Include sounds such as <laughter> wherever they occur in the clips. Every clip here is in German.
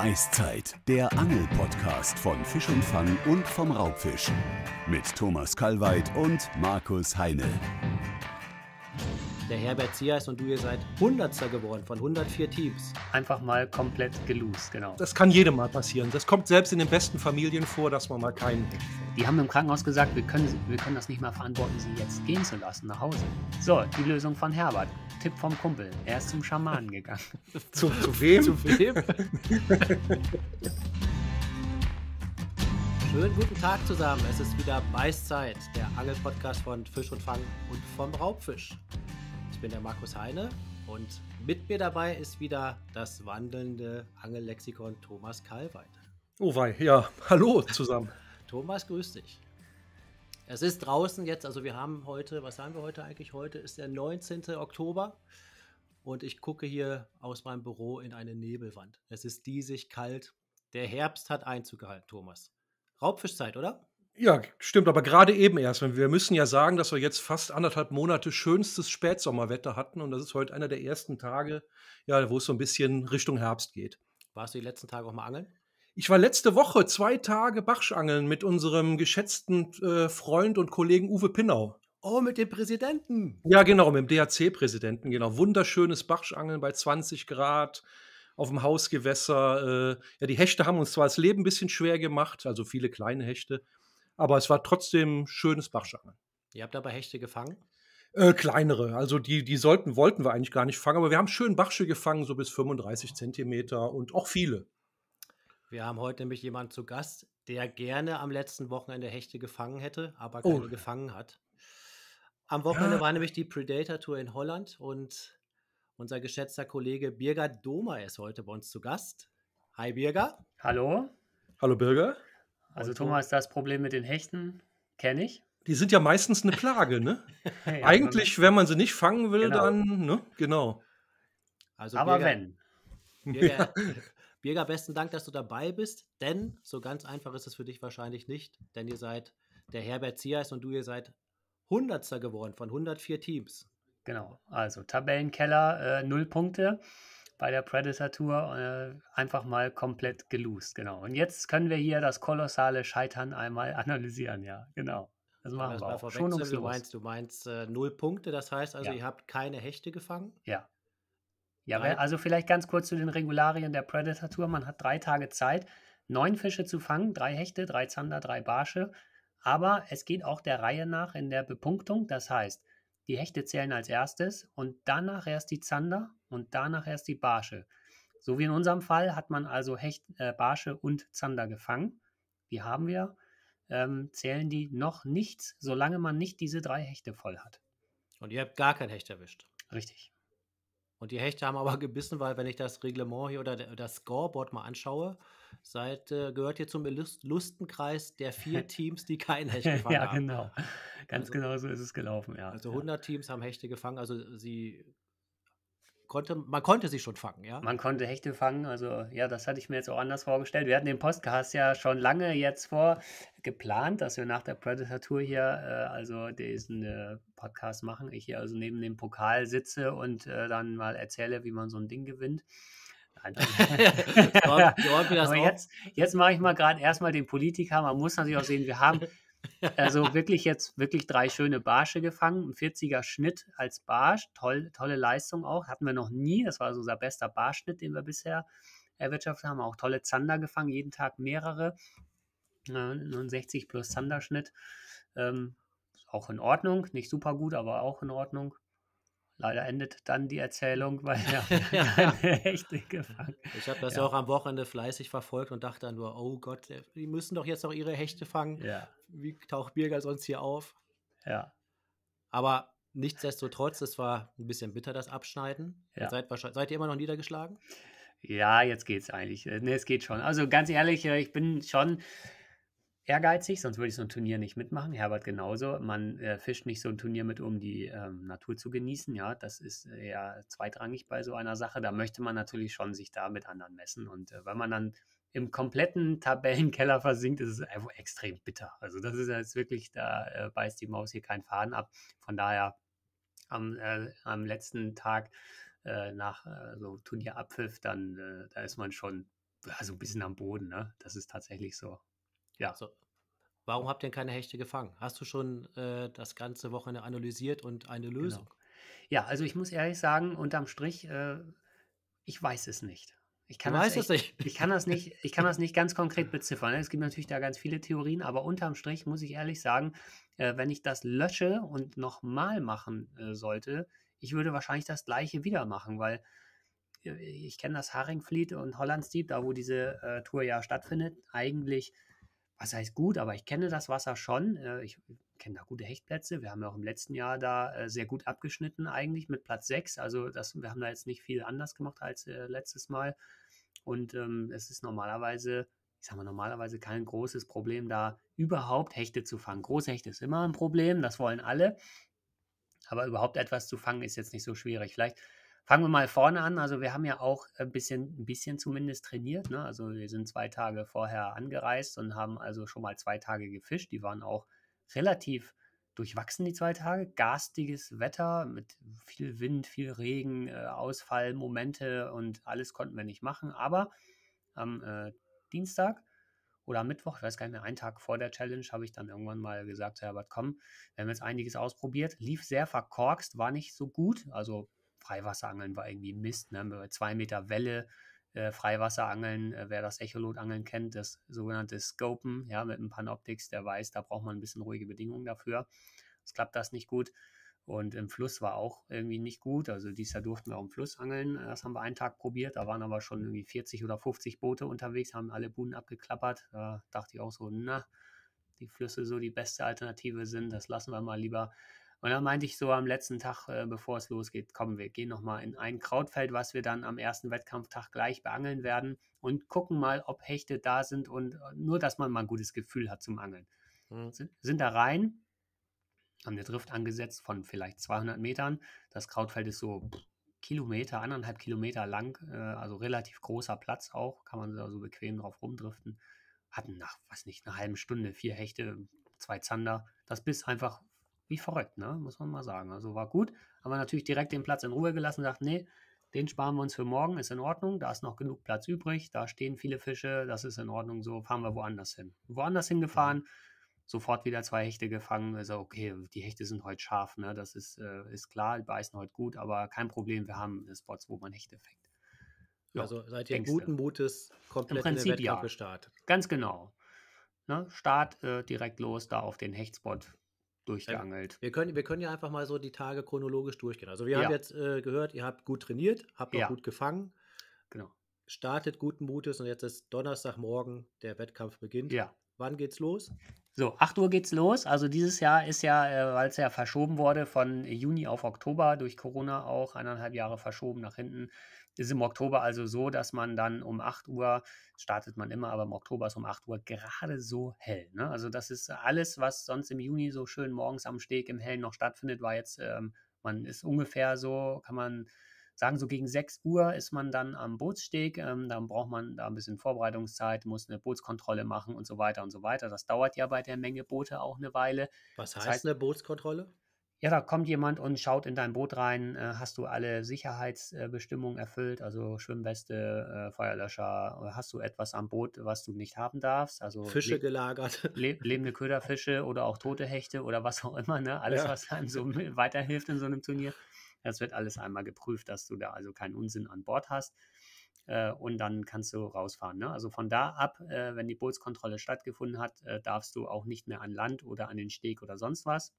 Beißzeit, der Angel-Podcast von Fisch und Fang und vom Raubfisch. Mit Thomas Kalweit und Markus Heine der Herbert Zier ist und du ihr seid Hundertster geworden von 104 Teams. Einfach mal komplett gelost, genau. Das kann jedem mal passieren. Das kommt selbst in den besten Familien vor, dass man mal keinen die haben im Krankenhaus gesagt, wir können, wir können das nicht mehr verantworten, sie jetzt gehen zu lassen nach Hause. So, die Lösung von Herbert. Tipp vom Kumpel. Er ist zum Schamanen <laughs> gegangen. zu, zu wem? Zu wem? <laughs> Schönen guten Tag zusammen. Es ist wieder Beißzeit, der Angelpodcast von Fisch und Fang und vom Raubfisch ich bin der Markus Heine und mit mir dabei ist wieder das wandelnde Angellexikon Thomas Kalweit. Oh wei, ja, hallo zusammen. <laughs> Thomas, grüß dich. Es ist draußen jetzt, also wir haben heute, was haben wir heute eigentlich? Heute ist der 19. Oktober und ich gucke hier aus meinem Büro in eine Nebelwand. Es ist diesig kalt. Der Herbst hat Einzug gehalten, Thomas. Raubfischzeit, oder? Ja, stimmt, aber gerade eben erst. Wir müssen ja sagen, dass wir jetzt fast anderthalb Monate schönstes Spätsommerwetter hatten und das ist heute einer der ersten Tage, ja, wo es so ein bisschen Richtung Herbst geht. Warst du die letzten Tage auch mal angeln? Ich war letzte Woche zwei Tage Bachschangeln mit unserem geschätzten äh, Freund und Kollegen Uwe Pinnau. Oh, mit dem Präsidenten. Ja, genau, mit dem DHC-Präsidenten, genau. Wunderschönes Bachschangeln bei 20 Grad auf dem Hausgewässer. Äh, ja, die Hechte haben uns zwar das Leben ein bisschen schwer gemacht, also viele kleine Hechte, aber es war trotzdem schönes Bachschangeln. Ihr habt aber Hechte gefangen? Äh, kleinere, also die, die sollten, wollten wir eigentlich gar nicht fangen, aber wir haben schön Bachsche gefangen, so bis 35 Zentimeter und auch viele. Wir haben heute nämlich jemanden zu Gast, der gerne am letzten Wochenende Hechte gefangen hätte, aber oh. keine oh. gefangen hat. Am Wochenende ja. war nämlich die Predator Tour in Holland und unser geschätzter Kollege Birger Domer ist heute bei uns zu Gast. Hi Birger. Hallo. Hallo Birger. Also Thomas, das Problem mit den Hechten kenne ich. Die sind ja meistens eine Plage, ne? <laughs> ja, Eigentlich, wenn man sie nicht fangen will, genau. dann, ne? Genau. Also Aber Birger, wenn. Birger, <laughs> Birger, besten Dank, dass du dabei bist, denn so ganz einfach ist es für dich wahrscheinlich nicht, denn ihr seid der Herbert Zias und du, ihr seid Hundertster geworden von 104 Teams. Genau, also Tabellenkeller, äh, null Punkte bei der Predator Tour äh, einfach mal komplett gelost, genau. Und jetzt können wir hier das kolossale Scheitern einmal <laughs> analysieren, ja, genau. Das machen das wir auch. Schon Du meinst, du meinst äh, null Punkte, das heißt also, ja. ihr habt keine Hechte gefangen? Ja. Ja, Nein. also vielleicht ganz kurz zu den Regularien der Predator Tour. Man hat drei Tage Zeit, neun Fische zu fangen, drei Hechte, drei Zander, drei Barsche. Aber es geht auch der Reihe nach in der Bepunktung. Das heißt, die Hechte zählen als erstes und danach erst die Zander und danach erst die Barsche. So wie in unserem Fall hat man also Hecht, äh, Barsche und Zander gefangen. Die haben wir. Ähm, zählen die noch nichts, solange man nicht diese drei Hechte voll hat. Und ihr habt gar kein Hecht erwischt. Richtig. Und die Hechte haben aber gebissen, weil wenn ich das Reglement hier oder das Scoreboard mal anschaue, seid, äh, gehört ihr zum Lustenkreis der vier <laughs> Teams, die kein Hecht gefangen ja, haben. Ja, genau. Ganz also, genau so ist es gelaufen, ja. Also 100 ja. Teams haben Hechte gefangen, also sie konnte, man konnte sie schon fangen, ja? Man konnte Hechte fangen, also ja, das hatte ich mir jetzt auch anders vorgestellt. Wir hatten den Podcast ja schon lange jetzt vor geplant, dass wir nach der Predator-Tour hier äh, also diesen äh, Podcast machen. Ich hier also neben dem Pokal sitze und äh, dann mal erzähle, wie man so ein Ding gewinnt. <laughs> Aber jetzt, jetzt mache ich mal gerade erstmal den Politiker. Man muss natürlich auch sehen, wir haben also <laughs> wirklich jetzt wirklich drei schöne Barsche gefangen, ein 40er Schnitt als Barsch, toll, tolle Leistung auch, hatten wir noch nie, das war so unser bester Barschnitt, den wir bisher erwirtschaftet haben, auch tolle Zander gefangen, jeden Tag mehrere, 69 plus Zanderschnitt, ähm, auch in Ordnung, nicht super gut, aber auch in Ordnung. Leider endet dann die Erzählung, <laughs> weil er <laughs> keine gefangen. Gefangene. <laughs> Ich habe das ja. auch am Wochenende fleißig verfolgt und dachte dann nur, oh Gott, die müssen doch jetzt noch ihre Hechte fangen. Ja. Wie taucht Birger sonst hier auf? Ja. Aber nichtsdestotrotz, es war ein bisschen bitter, das Abschneiden. Ja. Seid, seid ihr immer noch niedergeschlagen? Ja, jetzt geht's eigentlich. Ne, es geht schon. Also ganz ehrlich, äh, ich bin schon ehrgeizig, sonst würde ich so ein Turnier nicht mitmachen. Herbert genauso. Man äh, fischt nicht so ein Turnier mit, um die ähm, Natur zu genießen. Ja, das ist eher zweitrangig bei so einer Sache. Da möchte man natürlich schon sich da mit anderen messen. Und äh, wenn man dann im kompletten Tabellenkeller <laughs> versinkt, ist es einfach extrem bitter. Also das ist jetzt wirklich, da äh, beißt die Maus hier keinen Faden ab. Von daher am, äh, am letzten Tag äh, nach äh, so Turnierabpfiff, dann äh, da ist man schon so also ein bisschen am Boden. Ne? Das ist tatsächlich so. Ja. So. Warum habt ihr keine Hechte gefangen? Hast du schon äh, das ganze Wochenende analysiert und eine genau. Lösung? Genau. Ja, also ich muss ehrlich sagen, unterm Strich, äh, ich weiß es nicht. Ich kann, das echt, nicht. ich kann das nicht, ich kann das nicht ganz <laughs> konkret beziffern. Ne? Es gibt natürlich da ganz viele Theorien, aber unterm Strich muss ich ehrlich sagen, äh, wenn ich das lösche und nochmal machen äh, sollte, ich würde wahrscheinlich das gleiche wieder machen, weil äh, ich kenne das Haringfleet und Hollandstiep, da wo diese äh, Tour ja stattfindet, eigentlich was heißt gut, aber ich kenne das Wasser schon. Äh, ich kenne da gute Hechtplätze. Wir haben ja auch im letzten Jahr da äh, sehr gut abgeschnitten eigentlich mit Platz 6. Also das, wir haben da jetzt nicht viel anders gemacht als äh, letztes Mal. Und ähm, es ist normalerweise, ich sag mal, normalerweise kein großes Problem, da überhaupt Hechte zu fangen. Große Hechte ist immer ein Problem, das wollen alle. Aber überhaupt etwas zu fangen ist jetzt nicht so schwierig. Vielleicht Fangen wir mal vorne an. Also wir haben ja auch ein äh, bisschen, ein bisschen zumindest trainiert. Ne? Also wir sind zwei Tage vorher angereist und haben also schon mal zwei Tage gefischt. Die waren auch relativ durchwachsen, die zwei Tage. Garstiges Wetter mit viel Wind, viel Regen, äh, Ausfallmomente und alles konnten wir nicht machen. Aber am äh, Dienstag oder am Mittwoch, ich weiß gar nicht mehr, einen Tag vor der Challenge, habe ich dann irgendwann mal gesagt, Herbert, komm, wir haben jetzt einiges ausprobiert. Lief sehr verkorkst, war nicht so gut. Also Freiwasserangeln war irgendwie Mist, ne? zwei Meter Welle, äh, Freiwasserangeln, äh, wer das Echolotangeln kennt, das sogenannte Scopen, ja, mit einem Panoptics, der weiß, da braucht man ein bisschen ruhige Bedingungen dafür. Es klappt das nicht gut. Und im Fluss war auch irgendwie nicht gut. Also dieses Jahr durften wir auch im Fluss angeln. Das haben wir einen Tag probiert. Da waren aber schon irgendwie 40 oder 50 Boote unterwegs, haben alle Buden abgeklappert. Da dachte ich auch so, na, die Flüsse so die beste Alternative sind. Das lassen wir mal lieber. Und dann meinte ich so am letzten Tag, äh, bevor es losgeht, kommen wir gehen nochmal in ein Krautfeld, was wir dann am ersten Wettkampftag gleich beangeln werden und gucken mal, ob Hechte da sind und äh, nur, dass man mal ein gutes Gefühl hat zum Angeln. Mhm. Sind, sind da rein, haben eine Drift angesetzt von vielleicht 200 Metern. Das Krautfeld ist so Kilometer, anderthalb Kilometer lang, äh, also relativ großer Platz auch, kann man da so bequem drauf rumdriften. Hatten nach, was nicht, einer halben Stunde vier Hechte, zwei Zander. Das Biss einfach wie verrückt, ne? muss man mal sagen. Also war gut, haben wir natürlich direkt den Platz in Ruhe gelassen und gesagt, nee, den sparen wir uns für morgen, ist in Ordnung, da ist noch genug Platz übrig, da stehen viele Fische, das ist in Ordnung, so fahren wir woanders hin. Woanders hingefahren, sofort wieder zwei Hechte gefangen, also okay, die Hechte sind heute scharf, ne? das ist, äh, ist klar, die beißen heute gut, aber kein Problem, wir haben Spots, wo man Hechte fängt. Jo, also seid ihr guten Mutes komplett Im Prinzip, in den ja. gestartet. Ganz genau. Ne? Start äh, direkt los, da auf den Hechtspot durchgeangelt. Wir können, wir können ja einfach mal so die Tage chronologisch durchgehen. Also wir ja. haben jetzt äh, gehört, ihr habt gut trainiert, habt auch ja. gut gefangen. Genau. Startet guten Mutes und jetzt ist Donnerstagmorgen, der Wettkampf beginnt. Ja. Wann geht's los? So, 8 Uhr geht's los. Also dieses Jahr ist ja, äh, weil es ja verschoben wurde, von Juni auf Oktober durch Corona auch eineinhalb Jahre verschoben nach hinten, ist im Oktober also so, dass man dann um 8 Uhr, startet man immer, aber im Oktober ist um 8 Uhr gerade so hell. Ne? Also das ist alles, was sonst im Juni so schön morgens am Steg im Hellen noch stattfindet, war jetzt, ähm, man ist ungefähr so, kann man sagen, so gegen 6 Uhr ist man dann am Bootssteg. Ähm, dann braucht man da ein bisschen Vorbereitungszeit, muss eine Bootskontrolle machen und so weiter und so weiter. Das dauert ja bei der Menge Boote auch eine Weile. Was heißt, das heißt eine Bootskontrolle? Ja, da kommt jemand und schaut in dein Boot rein. Äh, hast du alle Sicherheitsbestimmungen erfüllt? Also Schwimmweste, äh, Feuerlöscher. Äh, hast du etwas am Boot, was du nicht haben darfst? Also Fische le gelagert. Le lebende Köderfische oder auch tote Hechte oder was auch immer. Ne? Alles, ja. was einem so weiterhilft in so einem Turnier. Das wird alles einmal geprüft, dass du da also keinen Unsinn an Bord hast und dann kannst du rausfahren. Ne? Also von da ab, wenn die Bootskontrolle stattgefunden hat, darfst du auch nicht mehr an Land oder an den Steg oder sonst was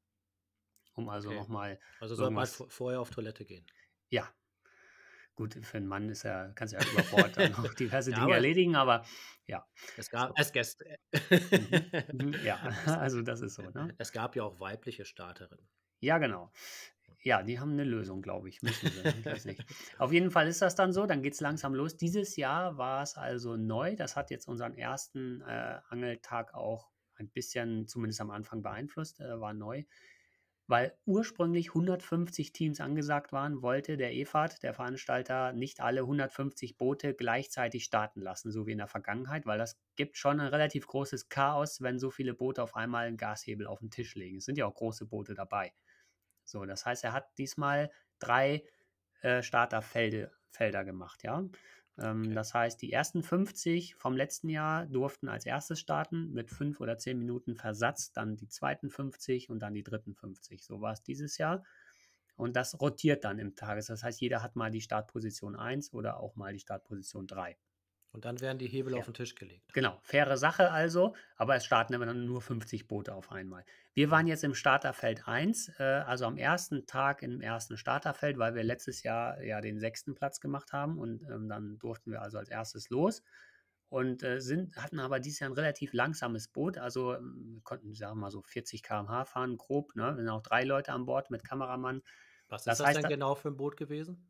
um also okay. nochmal. Also soll man vorher auf Toilette gehen. Ja. Gut, für einen Mann ist ja, kannst ja über Bord dann noch <laughs> diverse ja, Dinge erledigen, aber ja. Es gab so. es gestern. Mhm. Mhm. ja, <laughs> <laughs> also das ist so. Ne? Es gab ja auch weibliche Starterinnen. Ja, genau. Ja, die haben eine Lösung, glaube ich. Müssen sie, ne? ich weiß nicht. Auf jeden Fall ist das dann so, dann geht es langsam los. Dieses Jahr war es also neu. Das hat jetzt unseren ersten äh, Angeltag auch ein bisschen, zumindest am Anfang, beeinflusst, äh, war neu. Weil ursprünglich 150 Teams angesagt waren, wollte der EFAT, der Veranstalter, nicht alle 150 Boote gleichzeitig starten lassen, so wie in der Vergangenheit, weil das gibt schon ein relativ großes Chaos, wenn so viele Boote auf einmal einen Gashebel auf den Tisch legen. Es sind ja auch große Boote dabei. So, das heißt, er hat diesmal drei äh, Starterfelder gemacht, ja. Ähm, okay. Das heißt, die ersten 50 vom letzten Jahr durften als erstes starten, mit fünf oder zehn Minuten Versatz, dann die zweiten 50 und dann die dritten 50. So war es dieses Jahr. Und das rotiert dann im Tages. Das heißt, jeder hat mal die Startposition 1 oder auch mal die Startposition 3. Und dann werden die Hebel Fair. auf den Tisch gelegt. Genau, faire Sache also, aber es starten immer dann nur 50 Boote auf einmal. Wir waren mhm. jetzt im Starterfeld 1, äh, also am ersten Tag im ersten Starterfeld, weil wir letztes Jahr ja den sechsten Platz gemacht haben und ähm, dann durften wir also als erstes los und äh, sind, hatten aber dieses Jahr ein relativ langsames Boot, also ähm, konnten, sagen wir mal so 40 km/h fahren, grob, ne? Wir sind auch drei Leute an Bord mit Kameramann. Was das ist das heißt, denn genau für ein Boot gewesen?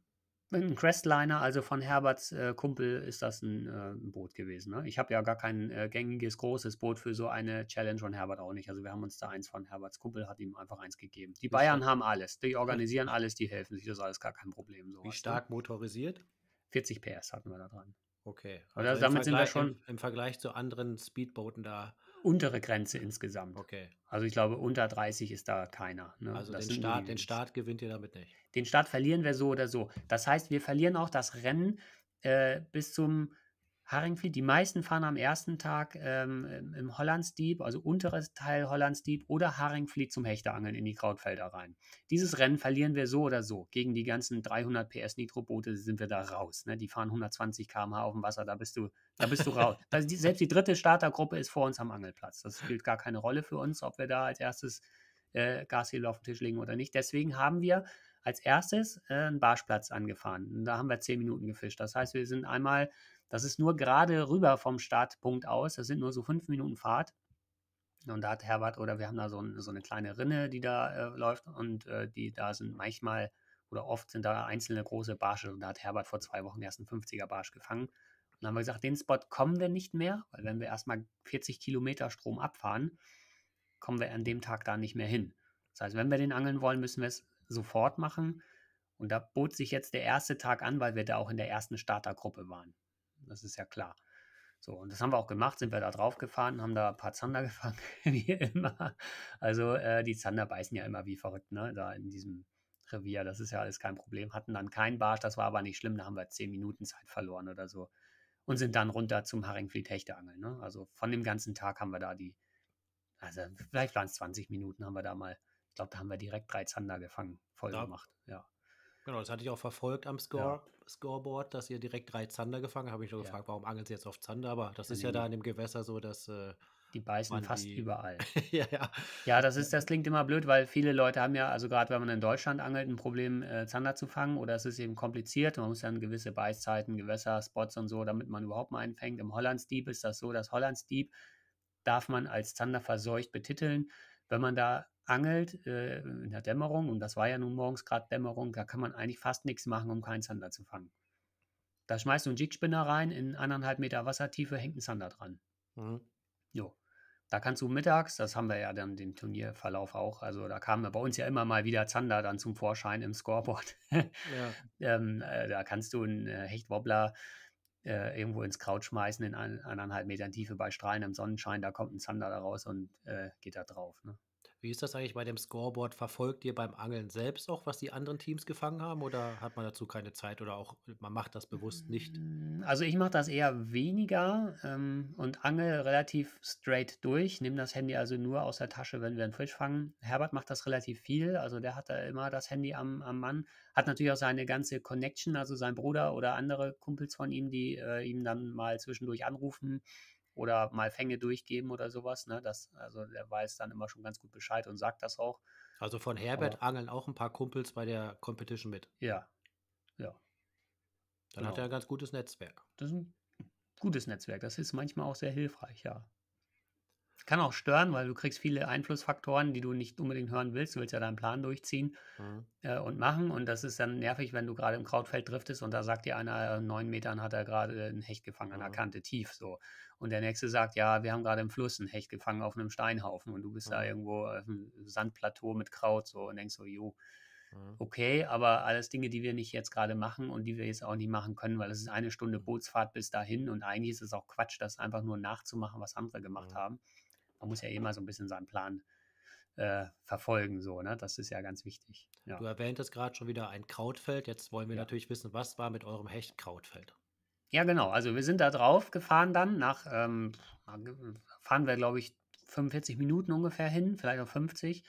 Mhm. Ein Crestliner, also von Herberts äh, Kumpel, ist das ein äh, Boot gewesen. Ne? Ich habe ja gar kein äh, gängiges, großes Boot für so eine Challenge von Herbert auch nicht. Also wir haben uns da eins von Herberts Kumpel, hat ihm einfach eins gegeben. Die Bayern haben alles, die organisieren alles, die helfen sich, das ist alles gar kein Problem. Sowas, Wie stark ne? motorisiert? 40 PS hatten wir da dran. Okay. Also, also damit sind wir schon. Im, Im Vergleich zu anderen Speedbooten da untere Grenze insgesamt. Okay. Also ich glaube, unter 30 ist da keiner. Ne? Also das den Start, den Start gewinnt ihr damit nicht. Den Start verlieren wir so oder so. Das heißt, wir verlieren auch das Rennen äh, bis zum Haringvliet, die meisten fahren am ersten Tag ähm, im Hollandsdieb, also unteres Teil Hollandsdieb oder Haringvliet zum Hechteangeln in die Krautfelder rein. Dieses Rennen verlieren wir so oder so. Gegen die ganzen 300 PS Nitroboote sind wir da raus. Ne? Die fahren 120 km/h auf dem Wasser, da bist du, da bist du raus. Die, selbst die dritte Startergruppe ist vor uns am Angelplatz. Das spielt gar keine Rolle für uns, ob wir da als erstes äh, Gashebel auf den Tisch legen oder nicht. Deswegen haben wir als erstes äh, einen Barschplatz angefahren. Und da haben wir 10 Minuten gefischt. Das heißt, wir sind einmal das ist nur gerade rüber vom Startpunkt aus. Das sind nur so fünf Minuten Fahrt. Und da hat Herbert oder wir haben da so, ein, so eine kleine Rinne, die da äh, läuft und äh, die da sind manchmal oder oft sind da einzelne große Barsche. Und da hat Herbert vor zwei Wochen erst einen 50er Barsch gefangen. Und dann haben wir gesagt, den Spot kommen wir nicht mehr, weil wenn wir erstmal 40 Kilometer Strom abfahren, kommen wir an dem Tag da nicht mehr hin. Das heißt, wenn wir den angeln wollen, müssen wir es sofort machen. Und da bot sich jetzt der erste Tag an, weil wir da auch in der ersten Startergruppe waren. Das ist ja klar. So, und das haben wir auch gemacht, sind wir da drauf gefahren, haben da ein paar Zander <laughs> gefangen, wie immer. Also äh, die Zander beißen ja immer wie verrückt, ne? Da in diesem Revier, das ist ja alles kein Problem. Hatten dann keinen Barsch, das war aber nicht schlimm, da haben wir zehn Minuten Zeit verloren oder so. Und sind dann runter zum Haringfleet-Hechteangeln. Ne? Also von dem ganzen Tag haben wir da die, also vielleicht waren es 20 Minuten, haben wir da mal, ich glaube, da haben wir direkt drei Zander gefangen, voll da, gemacht. Ja. Genau, das hatte ich auch verfolgt am Score, ja. Scoreboard, dass ihr direkt drei Zander gefangen habt. Habe ich nur ja. gefragt, warum angeln sie jetzt auf Zander? Aber das ist ja da in dem Gewässer so, dass. Äh, die beißen fast die... überall. <laughs> ja, ja. Ja, das, ist, das klingt immer blöd, weil viele Leute haben ja, also gerade wenn man in Deutschland angelt, ein Problem, äh, Zander zu fangen. Oder es ist eben kompliziert. Man muss dann gewisse Beißzeiten, Gewässer, Spots und so, damit man überhaupt mal einen fängt. Im Hollandsdieb ist das so, dass Hollandsdieb darf man als Zander verseucht betiteln. Wenn man da angelt äh, in der Dämmerung, und das war ja nun morgens gerade Dämmerung, da kann man eigentlich fast nichts machen, um keinen Zander zu fangen. Da schmeißt du einen Jigspinner rein, in anderthalb Meter Wassertiefe hängt ein Zander dran. Mhm. Jo. Da kannst du mittags, das haben wir ja dann den Turnierverlauf auch, also da kamen bei uns ja immer mal wieder Zander dann zum Vorschein im Scoreboard. <laughs> ja. <laughs> ähm, äh, da kannst du einen äh, Hechtwobbler äh, irgendwo ins Kraut schmeißen in ein, anderthalb Metern Tiefe bei strahlendem Sonnenschein, da kommt ein Zander da raus und äh, geht da drauf. Ne? Wie ist das eigentlich bei dem Scoreboard? Verfolgt ihr beim Angeln selbst auch, was die anderen Teams gefangen haben oder hat man dazu keine Zeit oder auch man macht das bewusst nicht? Mm, also ich mache das eher weniger ähm, und angel relativ straight durch, nehme das Handy also nur aus der Tasche, wenn wir einen Fisch fangen. Herbert macht das relativ viel, also der hat da immer das Handy am, am Mann, hat natürlich auch seine ganze Connection, also sein Bruder oder andere Kumpels von ihm, die äh, ihm dann mal zwischendurch anrufen oder mal Fänge durchgeben oder sowas. Ne? Das, also der weiß dann immer schon ganz gut Bescheid und sagt das auch. Also von Herbert Aber, angeln auch ein paar Kumpels bei der Competition mit. Ja. Ja. Dann genau. hat er ein ganz gutes Netzwerk. Das ist ein gutes Netzwerk. Das ist manchmal auch sehr hilfreich, ja. Kann auch stören, weil du kriegst viele Einflussfaktoren, die du nicht unbedingt hören willst. Du willst ja deinen Plan durchziehen mhm. äh, und machen. Und das ist dann nervig, wenn du gerade im Krautfeld driftest und da sagt dir einer, äh, neun Metern hat er gerade ein Hecht gefangen an der mhm. Kante tief. So. Und der nächste sagt, ja, wir haben gerade im Fluss ein Hecht gefangen auf einem Steinhaufen und du bist mhm. da irgendwo auf einem Sandplateau mit Kraut so und denkst so, jo, mhm. okay, aber alles Dinge, die wir nicht jetzt gerade machen und die wir jetzt auch nicht machen können, weil es ist eine Stunde mhm. Bootsfahrt bis dahin und eigentlich ist es auch Quatsch, das einfach nur nachzumachen, was andere gemacht haben man muss ja immer eh so ein bisschen seinen Plan äh, verfolgen. So, ne? Das ist ja ganz wichtig. Ja. Du erwähntest gerade schon wieder ein Krautfeld. Jetzt wollen wir ja. natürlich wissen, was war mit eurem Hechtkrautfeld? Ja, genau. Also wir sind da drauf gefahren dann. Nach ähm, fahren wir, glaube ich, 45 Minuten ungefähr hin, vielleicht noch 50.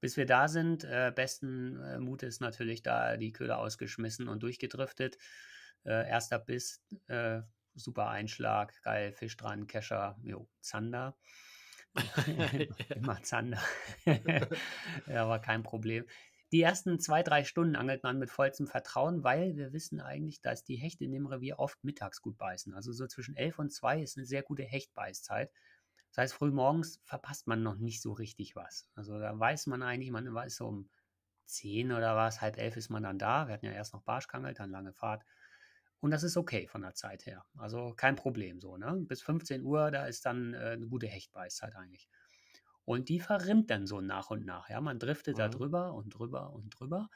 Bis wir da sind, äh, besten äh, Mutes natürlich da die Köder ausgeschmissen und durchgedriftet. Äh, erster Biss, äh, super Einschlag, geil, Fisch dran, Kescher, jo, Zander. <laughs> Immer Zander. <laughs> ja, war kein Problem. Die ersten zwei, drei Stunden angelt man mit vollstem Vertrauen, weil wir wissen eigentlich, dass die Hechte in dem Revier oft mittags gut beißen. Also so zwischen elf und zwei ist eine sehr gute Hechtbeißzeit. Das heißt, frühmorgens verpasst man noch nicht so richtig was. Also da weiß man eigentlich, man weiß so um zehn oder was, halb elf ist man dann da. Wir hatten ja erst noch Barschkangel, dann lange Fahrt. Und das ist okay von der Zeit her. Also kein Problem so. Ne? Bis 15 Uhr, da ist dann äh, eine gute Hechtbeißzeit eigentlich. Und die verrimmt dann so nach und nach. Ja? Man driftet mhm. da drüber und drüber und drüber.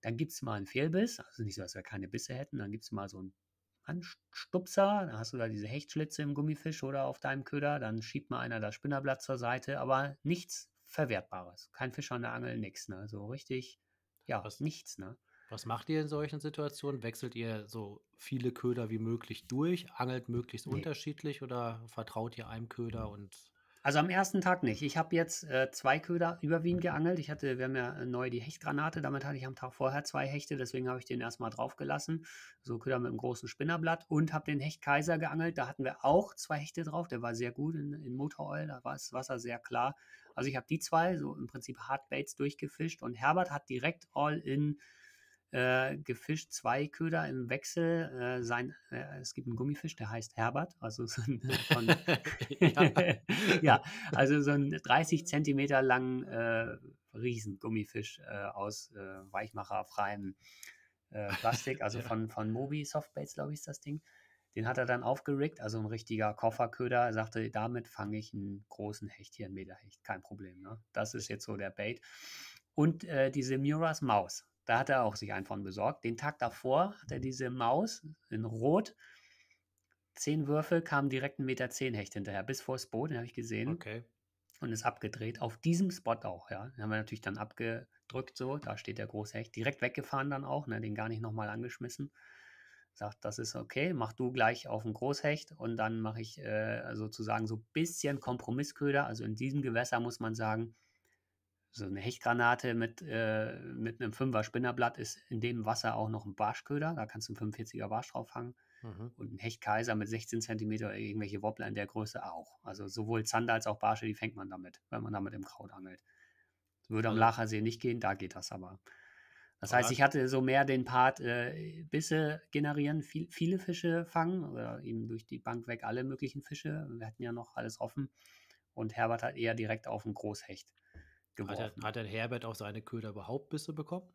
Dann gibt es mal einen Fehlbiss. Also nicht so, dass wir keine Bisse hätten. Dann gibt es mal so einen Anstupser. Dann hast du da diese Hechtschlitze im Gummifisch oder auf deinem Köder. Dann schiebt mal einer das Spinnerblatt zur Seite. Aber nichts Verwertbares. Kein Fisch an der Angel, nichts. Ne? So richtig, ja, Was? nichts. Ne? Was macht ihr in solchen Situationen? Wechselt ihr so viele Köder wie möglich durch? Angelt möglichst nee. unterschiedlich oder vertraut ihr einem Köder und also am ersten Tag nicht. Ich habe jetzt äh, zwei Köder über Wien geangelt. Ich hatte, wir haben ja äh, neu die Hechtgranate, damit hatte ich am Tag vorher zwei Hechte, deswegen habe ich den erstmal draufgelassen. So Köder mit einem großen Spinnerblatt und habe den Hechtkaiser geangelt. Da hatten wir auch zwei Hechte drauf. Der war sehr gut in, in Motoroil, da war das Wasser sehr klar. Also ich habe die zwei, so im Prinzip Hardbaits durchgefischt und Herbert hat direkt all in äh, gefischt, zwei Köder im Wechsel. Äh, sein, äh, es gibt einen Gummifisch, der heißt Herbert, also so ein, äh, von, <laughs> ja. <laughs> ja. also so einen 30 Zentimeter langen äh, riesen Gummifisch äh, aus äh, weichmacherfreiem Plastik, <laughs> also ja. von, von Mobi Softbaits, glaube ich, ist das Ding. Den hat er dann aufgerickt, also ein richtiger Kofferköder. Er sagte, damit fange ich einen großen Hecht hier, einen Meterhecht, kein Problem. Ne? Das ist jetzt so der Bait. Und äh, diese Muras Maus, da hat er auch sich einen von besorgt. Den Tag davor hat er diese Maus in Rot. Zehn Würfel kamen direkt einen Meter zehn Hecht hinterher, bis vors Boot, den habe ich gesehen. Okay. Und ist abgedreht. Auf diesem Spot auch, ja. Den haben wir natürlich dann abgedrückt, so. Da steht der große Hecht. Direkt weggefahren dann auch, ne? den gar nicht nochmal angeschmissen. Sagt, das ist okay, mach du gleich auf den Großhecht und dann mache ich äh, sozusagen so ein bisschen Kompromissköder. Also in diesem Gewässer muss man sagen, so eine Hechtgranate mit, äh, mit einem 5er Spinnerblatt ist in dem Wasser auch noch ein Barschköder. Da kannst du einen 45er Barsch drauf fangen. Mhm. Und ein Hechtkaiser mit 16 cm irgendwelche Wobbler in der Größe auch. Also sowohl Zander als auch Barsche, die fängt man damit, wenn man damit im Kraut angelt. Würde am also Lachersee nicht gehen, da geht das aber. Das heißt, ich hatte so mehr den Part äh, Bisse generieren, viel, viele Fische fangen oder eben durch die Bank weg alle möglichen Fische. Wir hatten ja noch alles offen. Und Herbert hat eher direkt auf den Großhecht geworfen. Hat, er, hat dann Herbert auch seine Köder überhaupt Bisse bekommen?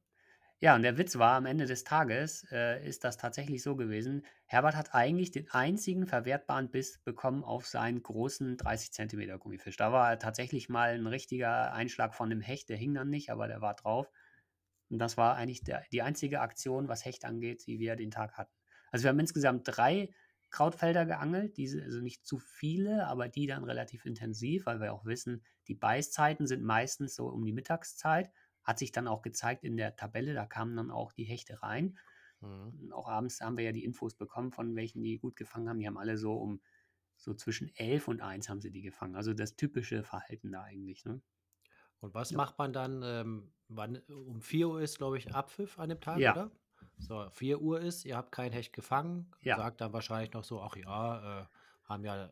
Ja, und der Witz war, am Ende des Tages äh, ist das tatsächlich so gewesen. Herbert hat eigentlich den einzigen verwertbaren Biss bekommen auf seinen großen 30 Zentimeter Gummifisch. Da war tatsächlich mal ein richtiger Einschlag von dem Hecht, der hing dann nicht, aber der war drauf. Und das war eigentlich der, die einzige Aktion, was Hecht angeht, die wir den Tag hatten. Also wir haben insgesamt drei Krautfelder geangelt, diese, also nicht zu viele, aber die dann relativ intensiv, weil wir auch wissen, die Beißzeiten sind meistens so um die Mittagszeit. Hat sich dann auch gezeigt in der Tabelle, da kamen dann auch die Hechte rein. Mhm. Auch abends haben wir ja die Infos bekommen von welchen, die gut gefangen haben. Die haben alle so um so zwischen elf und eins haben sie die gefangen. Also das typische Verhalten da eigentlich. Ne? Und was ja. macht man dann, ähm, wann, um 4 Uhr ist, glaube ich, Abpfiff an dem Tag, ja. oder? so 4 Uhr ist, ihr habt kein Hecht gefangen, ja. sagt dann wahrscheinlich noch so, ach ja, äh, haben ja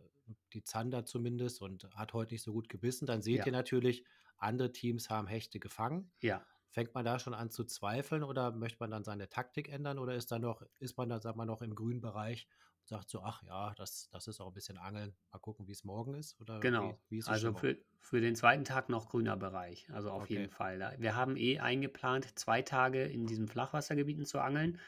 die Zander zumindest und hat heute nicht so gut gebissen, dann seht ja. ihr natürlich, andere Teams haben Hechte gefangen. Ja. Fängt man da schon an zu zweifeln oder möchte man dann seine Taktik ändern oder ist, dann noch, ist man dann, sag mal, noch im grünen Bereich sagt so, ach ja, das, das ist auch ein bisschen Angeln. Mal gucken, wie es morgen ist oder genau. wie, wie ist Also für, für den zweiten Tag noch grüner Bereich, also auf okay. jeden Fall. Wir haben eh eingeplant, zwei Tage in diesen Flachwassergebieten zu angeln.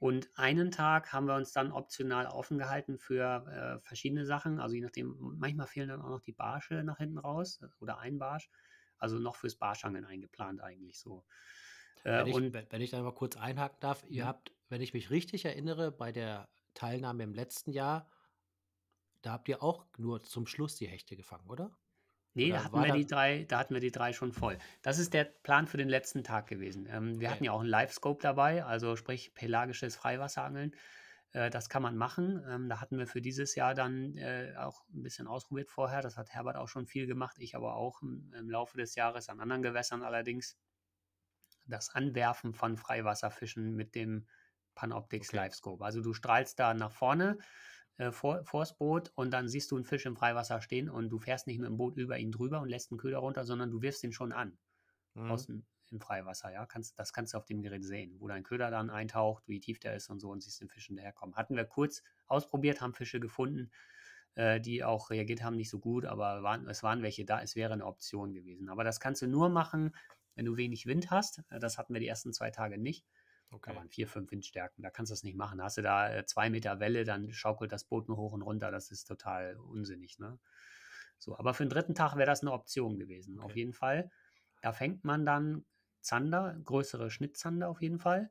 Und einen Tag haben wir uns dann optional offen gehalten für äh, verschiedene Sachen. Also je nachdem, manchmal fehlen dann auch noch die Barsche nach hinten raus äh, oder ein Barsch. Also noch fürs Barschangeln eingeplant eigentlich so. Äh, wenn, ich, und, wenn ich da mal kurz einhaken darf, ihr mhm. habt, wenn ich mich richtig erinnere, bei der Teilnahme im letzten Jahr, da habt ihr auch nur zum Schluss die Hechte gefangen, oder? Nee, oder da hatten, wir die drei, da hatten wir die drei schon voll. Das ist der Plan für den letzten Tag gewesen. Ähm, wir okay. hatten ja auch einen Live-Scope dabei, also sprich pelagisches Freiwasserangeln. Äh, das kann man machen. Ähm, da hatten wir für dieses Jahr dann äh, auch ein bisschen ausprobiert vorher. Das hat Herbert auch schon viel gemacht, ich aber auch im, im Laufe des Jahres an anderen Gewässern allerdings. Das Anwerfen von Freiwasserfischen mit dem Panoptix okay. Livescope. Also du strahlst da nach vorne äh, vor, vors Boot und dann siehst du einen Fisch im Freiwasser stehen und du fährst nicht mit dem Boot über ihn drüber und lässt einen Köder runter, sondern du wirfst ihn schon an. Mhm. Aus dem, im Freiwasser, ja. Kannst, das kannst du auf dem Gerät sehen, wo dein Köder dann eintaucht, wie tief der ist und so und siehst den Fischen daherkommen. Hatten wir kurz ausprobiert, haben Fische gefunden, äh, die auch reagiert haben, nicht so gut, aber waren, es waren welche da, es wäre eine Option gewesen. Aber das kannst du nur machen, wenn du wenig Wind hast. Äh, das hatten wir die ersten zwei Tage nicht. Okay. Da waren vier, fünf Windstärken. Da kannst du das nicht machen. hast du da äh, zwei Meter Welle, dann schaukelt das Boot nur hoch und runter. Das ist total unsinnig. Ne? So, aber für den dritten Tag wäre das eine Option gewesen. Okay. Auf jeden Fall. Da fängt man dann Zander, größere Schnittzander auf jeden Fall.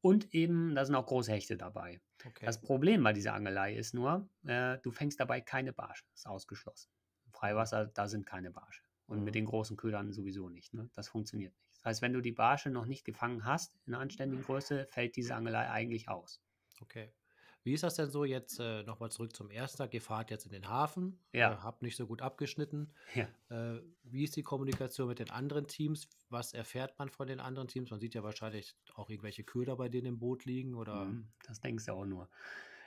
Und eben, da sind auch große Hechte dabei. Okay. Das Problem bei dieser Angelei ist nur, äh, du fängst dabei keine Barsche. Das Ist ausgeschlossen. Freiwasser, da sind keine Barsche. Und mhm. mit den großen Ködern sowieso nicht. Ne? Das funktioniert nicht heißt, wenn du die Barsche noch nicht gefangen hast in einer anständigen mhm. Größe, fällt diese Angelei eigentlich aus. Okay. Wie ist das denn so jetzt äh, nochmal zurück zum Erster? Gefahrt jetzt in den Hafen, ja. äh, habt nicht so gut abgeschnitten. Ja. Äh, wie ist die Kommunikation mit den anderen Teams? Was erfährt man von den anderen Teams? Man sieht ja wahrscheinlich auch irgendwelche Köder bei denen im Boot liegen oder. Mhm, das denkst du auch nur.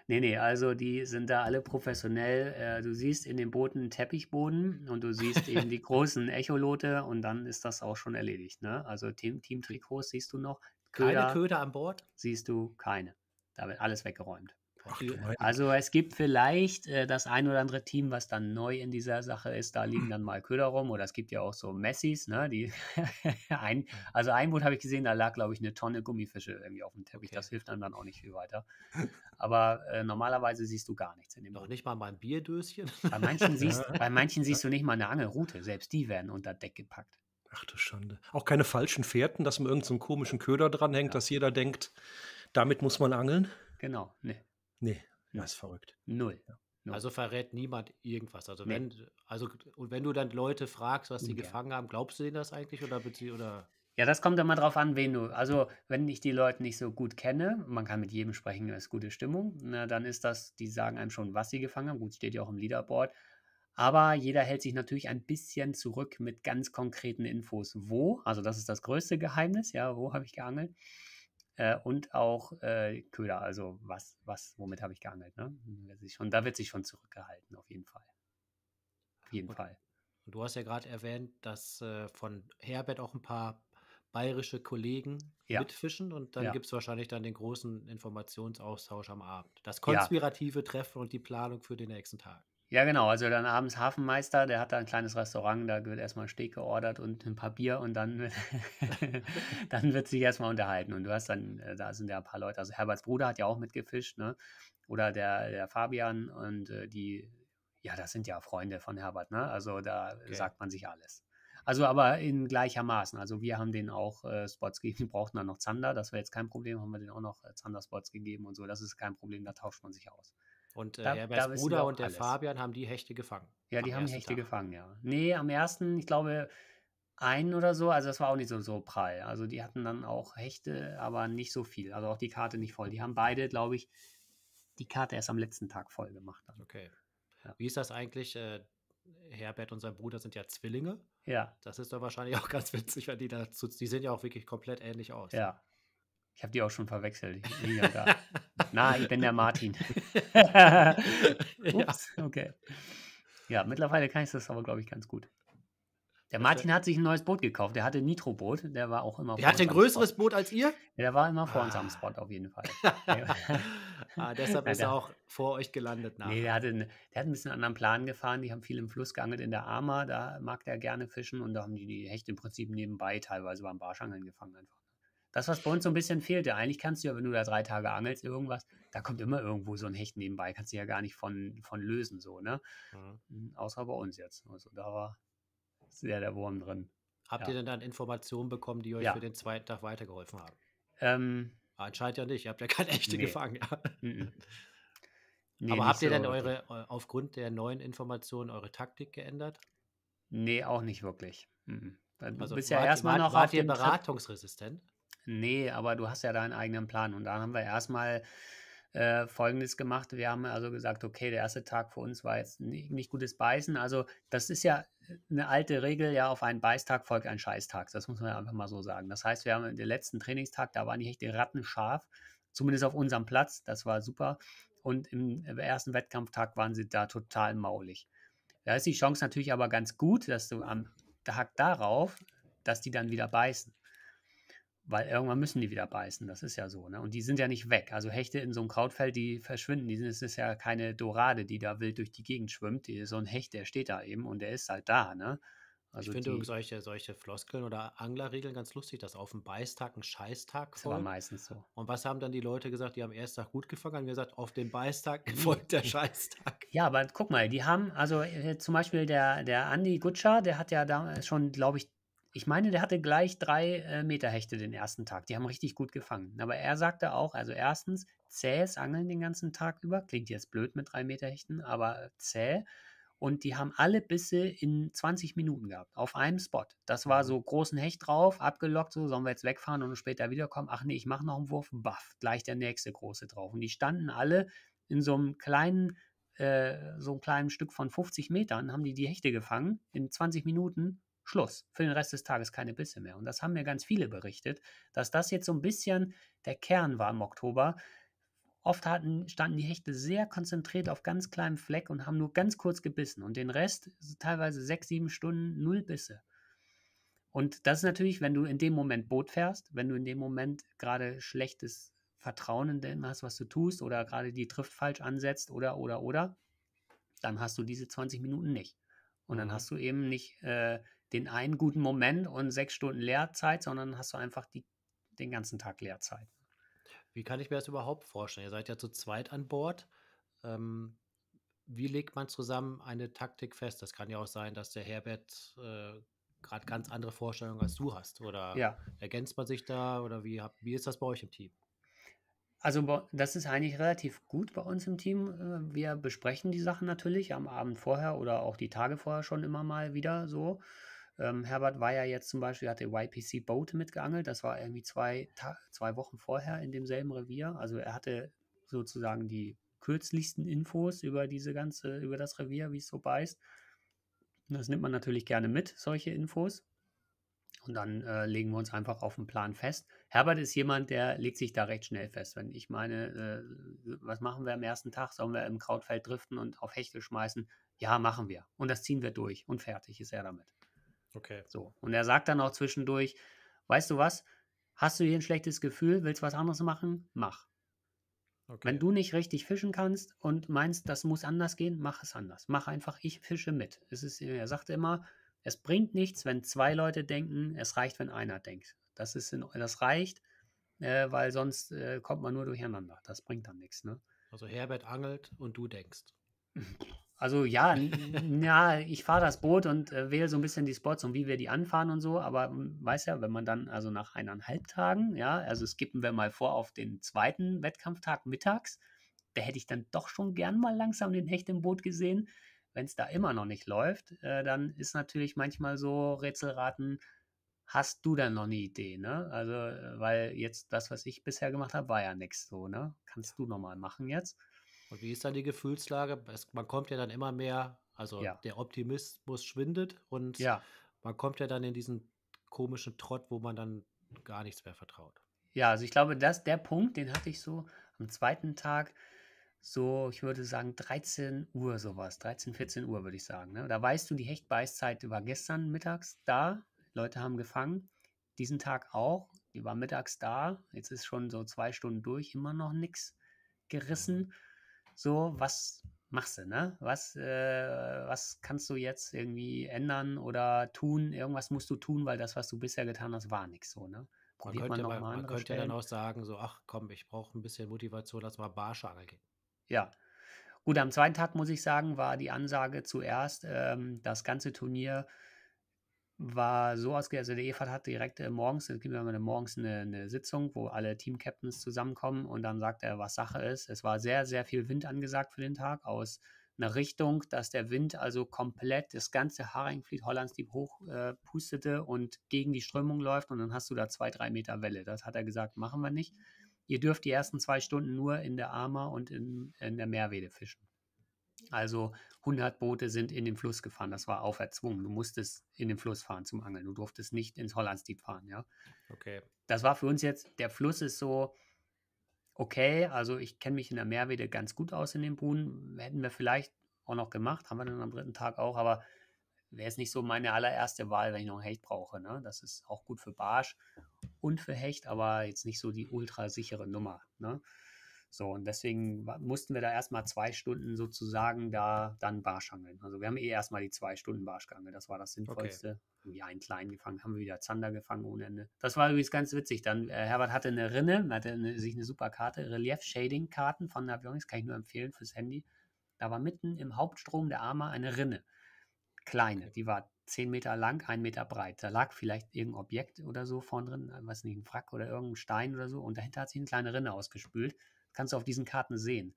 Nee, nee, also die sind da alle professionell. Äh, du siehst in den Booten einen Teppichboden und du siehst eben die <laughs> großen Echolote und dann ist das auch schon erledigt. Ne? Also Team, Team siehst du noch. Köder keine Köder an Bord? Siehst du keine. Da wird alles weggeräumt. Ach, also es gibt vielleicht äh, das ein oder andere Team, was dann neu in dieser Sache ist. Da liegen dann mal Köder rum oder es gibt ja auch so Messis, ne? Die <laughs> ein, also ein Boot habe ich gesehen, da lag glaube ich eine Tonne Gummifische irgendwie auf dem Teppich. Okay. Das hilft einem dann auch nicht viel weiter. Aber äh, normalerweise siehst du gar nichts in dem. Noch Boot. nicht mal mein Bierdöschen. Bei manchen siehst, <laughs> bei manchen siehst du nicht mal eine Angelrute. Selbst die werden unter Deck gepackt. Ach du Schande. Auch keine falschen Fährten, dass man irgendeinen so komischen Köder dranhängt, ja. dass jeder denkt, damit muss man angeln. Genau, ne, Nee, das ist verrückt. Null. Ja. Also verrät niemand irgendwas. Also nee. wenn, also und wenn du dann Leute fragst, was sie ja. gefangen haben, glaubst du denen das eigentlich oder oder? Ja, das kommt immer drauf an, wen du. Also wenn ich die Leute nicht so gut kenne, man kann mit jedem sprechen, da ist gute Stimmung. Na, ne, dann ist das, die sagen einem schon, was sie gefangen haben. Gut, steht ja auch im Leaderboard. Aber jeder hält sich natürlich ein bisschen zurück mit ganz konkreten Infos. Wo? Also das ist das größte Geheimnis. Ja, wo habe ich geangelt? äh, und auch äh, Köder. Also was, was, womit habe ich geangelt? Ne? Und hm, da wird sich schon zurückgehalten, auf jeden Fall. Auf jeden und, Fall. Und du hast ja gerade erwähnt, dass äh, von Herbert auch ein paar bayerische Kollegen ja. mitfischen und dann ja. gibt es wahrscheinlich dann den großen Informationsaustausch am Abend. Das konspirative ja. Treffen und die Planung für den nächsten Tag. Ja, genau. Also dann abends Hafenmeister, der hat da ein kleines Restaurant, da wird erstmal ein Steak geordert und ein paar Bier und dann, <laughs> dann wird sich erstmal unterhalten. Und du hast dann, äh, da sind ja ein paar Leute, also Herberts Bruder hat ja auch mitgefischt, ne? Oder der, der Fabian und äh, die, ja, das sind ja Freunde von Herbert, ne? Also da okay. sagt man sich alles. Also aber in gleichermaßen. Also wir haben denen auch äh, Spots gegeben, <laughs> die brauchten dann noch Zander, das wäre jetzt kein Problem, haben wir denen auch noch äh, Zander-Spots gegeben und so, das ist kein Problem, da tauscht man sich aus. Und äh, da, Herberts Bruder und der alles. Fabian haben die Hechte gefangen. Ja, die haben die Hechte Tag. gefangen, ja. Nee, am ersten, ich glaube, einen oder so. Also das war auch nicht so, so prall. Also die hatten dann auch Hechte, aber nicht so viel. Also auch die Karte nicht voll. Die haben beide, glaube ich, die Karte erst am letzten Tag voll gemacht. Dann. Okay. Ja. Wie ist das eigentlich? Äh, Herbert und sein Bruder sind ja Zwillinge. Ja. Das ist doch wahrscheinlich <laughs> auch ganz witzig, weil die dazu, die sehen ja auch wirklich komplett ähnlich aus. Ja, ich habe die auch schon verwechselt. Ich bin ja da. <laughs> Na, ich bin der Martin. <laughs> Ups, okay. Ja, mittlerweile kann ich das aber, glaube ich, ganz gut. Der Martin hat sich ein neues Boot gekauft. Der hatte Nitro-Boot. Der war auch immer. Der hatte ein größeres Boot als ihr? der war immer vor uns am ah. Spot auf jeden Fall. <laughs> ah, deshalb ist ja, der, er auch vor euch gelandet. Nach. Nee, der hat, einen, der hat ein bisschen anderen Plan gefahren. Die haben viel im Fluss geangelt in der Arma. Da mag der gerne fischen und da haben die die Hechte im Prinzip nebenbei teilweise beim Barschangeln gefangen einfach. Das, was bei uns so ein bisschen fehlt, ja, eigentlich kannst du ja, wenn du da drei Tage angelst, irgendwas, da kommt immer irgendwo so ein Hecht nebenbei, kannst du ja gar nicht von, von lösen, so, ne? Mhm. mhm. Außer bei uns jetzt. Also da war sehr der Wurm drin. Habt ja. ihr denn dann Informationen bekommen, die euch ja. für den zweiten Tag weitergeholfen haben? Ähm, Anscheinend ja nicht, ihr habt ja keine echte nee. gefangen. Ja. Mhm. <laughs> Nee, Aber habt ihr so denn eure, aufgrund der neuen Informationen, eure Taktik geändert? Nee, auch nicht wirklich. Mhm. Du also bist ja erstmal noch. Wart ihr beratungsresistent? Nee, aber du hast ja deinen eigenen Plan. Und da haben wir erstmal äh, Folgendes gemacht. Wir haben also gesagt, okay, der erste Tag für uns war jetzt nicht, nicht, gutes Beißen. Also das ist ja äh, eine alte Regel, ja, auf einen Beißtag folgt ein Scheißtag. Das muss man einfach mal so sagen. Das heißt, wir haben den letzten Trainingstag, da waren die echt die Ratten scharf, zumindest auf unserem Platz. Das war super. Und im ersten Wettkampftag waren sie da total maulig. Da ist die Chance natürlich aber ganz gut, dass du am Tag darauf, dass die dann wieder beißen weil irgendwann müssen die wieder beißen, das ist ja so. Ne? Und die sind ja nicht weg. Also Hechte in so einem Krautfeld, die verschwinden. Die sind, es ist ja keine Dorade, die da wild durch die Gegend schwimmt. Die, so ein Hecht, der steht da eben und der ist halt da. Ne? Also ich finde die, solche, solche Floskeln oder Anglerregeln ganz lustig, dass auf dem Beißtag ein Scheißtag folgt. Das war meistens so. Und was haben dann die Leute gesagt? Die am ersten Tag gut gefangen, haben Wir gesagt, auf dem Beißtag <laughs> folgt der Scheißtag. Ja, aber guck mal, die haben, also äh, zum Beispiel der, der Andy Gutscher, der hat ja da schon, glaube ich, ich meine, der hatte gleich drei äh, Meterhechte den ersten Tag. Die haben richtig gut gefangen. Aber er sagte auch, also erstens, zähes Angeln den ganzen Tag über. Klingt jetzt blöd mit drei Meterhechten, aber äh, zäh. Und die haben alle Bisse in 20 Minuten gehabt, auf einem Spot. Das war mhm. so großen Hecht drauf, abgelockt, so sollen wir jetzt wegfahren und später wiederkommen. Ach nee, ich mache noch einen Wurf, baff, gleich der nächste große drauf. Und die standen alle in so einem kleinen äh, so ein kleines Stück von 50 Metern, haben die die Hechte gefangen in 20 Minuten Schluss. Für den Rest des Tages keine Bisse mehr. Und das haben mir ganz viele berichtet, dass das jetzt so ein bisschen der Kern war im Oktober. Oft hatten, standen die Hechte sehr konzentriert auf ganz kleinem Fleck und haben nur ganz kurz gebissen. Und den Rest, teilweise sechs, sieben Stunden, null Bisse. Und das ist natürlich, wenn du in dem Moment Boot fährst, wenn du in dem Moment gerade schlechtes Vertrauen in dem hast, was du tust, oder gerade die Trift falsch ansetzt, oder, oder, oder, dann hast du diese 20 Minuten nicht. Und dann mhm. hast du eben nicht äh, den einen guten Moment und sechs Stunden Lehrzeit, sondern hast du einfach die, den ganzen Tag Lehrzeit. Wie kann ich mir das überhaupt vorstellen? Ihr seid ja zu zweit an Bord. Ähm, wie legt man zusammen eine Taktik fest? Das kann ja auch sein, dass der Herbert äh, gerade ganz andere Vorstellungen als du hast. Oder ja. ergänzt man sich da? Oder wie, wie ist das bei euch im Team? Also das ist eigentlich relativ gut bei uns im Team. Äh, wir besprechen die Sachen natürlich am Abend vorher oder auch die Tage vorher schon immer mal wieder so. Ähm, Herbert war ja jetzt zum Beispiel, hatte YPC Boat mitgeangelt, das war irgendwie zwei, zwei Wochen vorher in demselben Revier. Also er hatte sozusagen die kürzlichsten Infos über diese ganze, über das Revier, wie es so beißt. Das nimmt man natürlich gerne mit, solche Infos. Und dann äh, legen wir uns einfach auf den Plan fest. Herbert ist jemand, der legt sich da recht schnell fest. Wenn ich meine, äh, was machen wir am ersten Tag? Sollen wir im Krautfeld driften und auf Hechte schmeißen? Ja, machen wir. Und das ziehen wir durch. Und fertig ist er damit. Okay. So. Und er sagt dann auch zwischendurch, weißt du was, hast du hier ein schlechtes Gefühl, willst du was anderes machen? Mach. Okay. Wenn du nicht richtig fischen kannst und meinst, das muss anders gehen, mach es anders. Mach einfach, ich fische mit. Es ist, er sagt immer, es bringt nichts, wenn zwei Leute denken, es reicht, wenn einer denkt. Das, ist in, das reicht, äh, weil sonst äh, kommt man nur durcheinander. Das bringt dann nichts. Ne? Also Herbert angelt und du denkst. <laughs> Also ja, ja, ich fahre das Boot und äh, wähle so ein bisschen die Spots und wie wir die anfahren und so, aber hm, weiß ja, wenn man dann also nach eineinhalb Tagen, ja, also skippen wir mal vor auf den zweiten Wettkampftag mittags, da hätte ich dann doch schon gern mal langsam den Hecht im Boot gesehen. Wenn es da immer noch nicht läuft, äh, dann ist natürlich manchmal so Rätselraten, hast du dann noch eine Idee, ne? Also, äh, weil jetzt das, was ich bisher gemacht habe, war ja nichts so, ne? Kannst du nochmal machen jetzt? Und wie ist dann die Gefühlslage? Es, man kommt ja dann immer mehr, also ja. der Optimismus schwindet und ja. man kommt ja dann in diesen komischen Trott, wo man dann gar nichts mehr vertraut. Ja, also ich glaube, dass der Punkt, den hatte ich so am zweiten Tag, so, ich würde sagen, 13 Uhr sowas, 13, 14 Uhr würde ich sagen. Ne? Da weißt du, die Hechtbeißzeit war gestern mittags da, Leute haben gefangen, diesen Tag auch, die war mittags da, jetzt ist schon so zwei Stunden durch, immer noch nichts gerissen. Mhm so, was machst du, ne? Was, äh, was kannst du jetzt irgendwie ändern oder tun? Irgendwas musst du tun, weil das, was du bisher getan hast, war nichts so, ne? man, könnte, man, man könnte Stellen. dann auch sagen, so, ach komm, ich brauche ein bisschen Motivation, lass mal Barsche angeln. Ja. Gut, am zweiten Tag muss ich sagen, war die Ansage zuerst, ähm, das ganze Turnier war so ausgegangen, also der EFAT hat direkt äh, morgens, es gibt immer morgens eine, eine Sitzung, wo alle Team-Captains zusammenkommen und dann sagt er, was Sache ist. Es war sehr, sehr viel Wind angesagt für den Tag aus einer Richtung, dass der Wind also komplett das ganze Haringfleet Hollands die hochpustete äh, und gegen die Strömung läuft und dann hast du da zwei, drei Meter Welle. Das hat er gesagt, machen wir nicht. Ihr dürft die ersten zwei Stunden nur in der Arma und in, in der Meerwede fischen. Also 100 Boote sind in den Fluss gefahren. Das war auferzwungen. Du musstest in den Fluss fahren zum Angeln. Du durftest nicht ins Hollandsdieb fahren, ja. Okay. Das war für uns jetzt, der Fluss ist so, okay, also ich kenne mich in der Meerwede ganz gut aus in den Brunnen. Hätten wir vielleicht auch noch gemacht, haben wir dann am dritten Tag auch, aber wäre es nicht so meine allererste Wahl, wenn ich noch ein Hecht brauche. Ne? Das ist auch gut für Barsch und für Hecht, aber jetzt nicht so die ultrasichere Nummer. Ne? So, und deswegen mussten wir da erstmal zwei Stunden sozusagen da dann barschangeln. Also wir haben eh erstmal die zwei Stunden Barschgange, das war das Sinnvollste. Okay. Haben wir einen kleinen gefangen, haben wir wieder Zander gefangen ohne Ende. Das war übrigens ganz witzig. Dann, äh, Herbert hatte eine Rinne, hatte eine, sich eine super Karte, Relief-Shading-Karten von Navionics, kann ich nur empfehlen fürs Handy. Da war mitten im Hauptstrom der Arma eine Rinne. Kleine, okay. die war zehn Meter lang, 1 Meter breit. Da lag vielleicht irgendein Objekt oder so vorn drin, weiß nicht, ein Frack oder irgendein Stein oder so. Und dahinter hat sich eine kleine Rinne ausgespült. Kannst du auf diesen Karten sehen.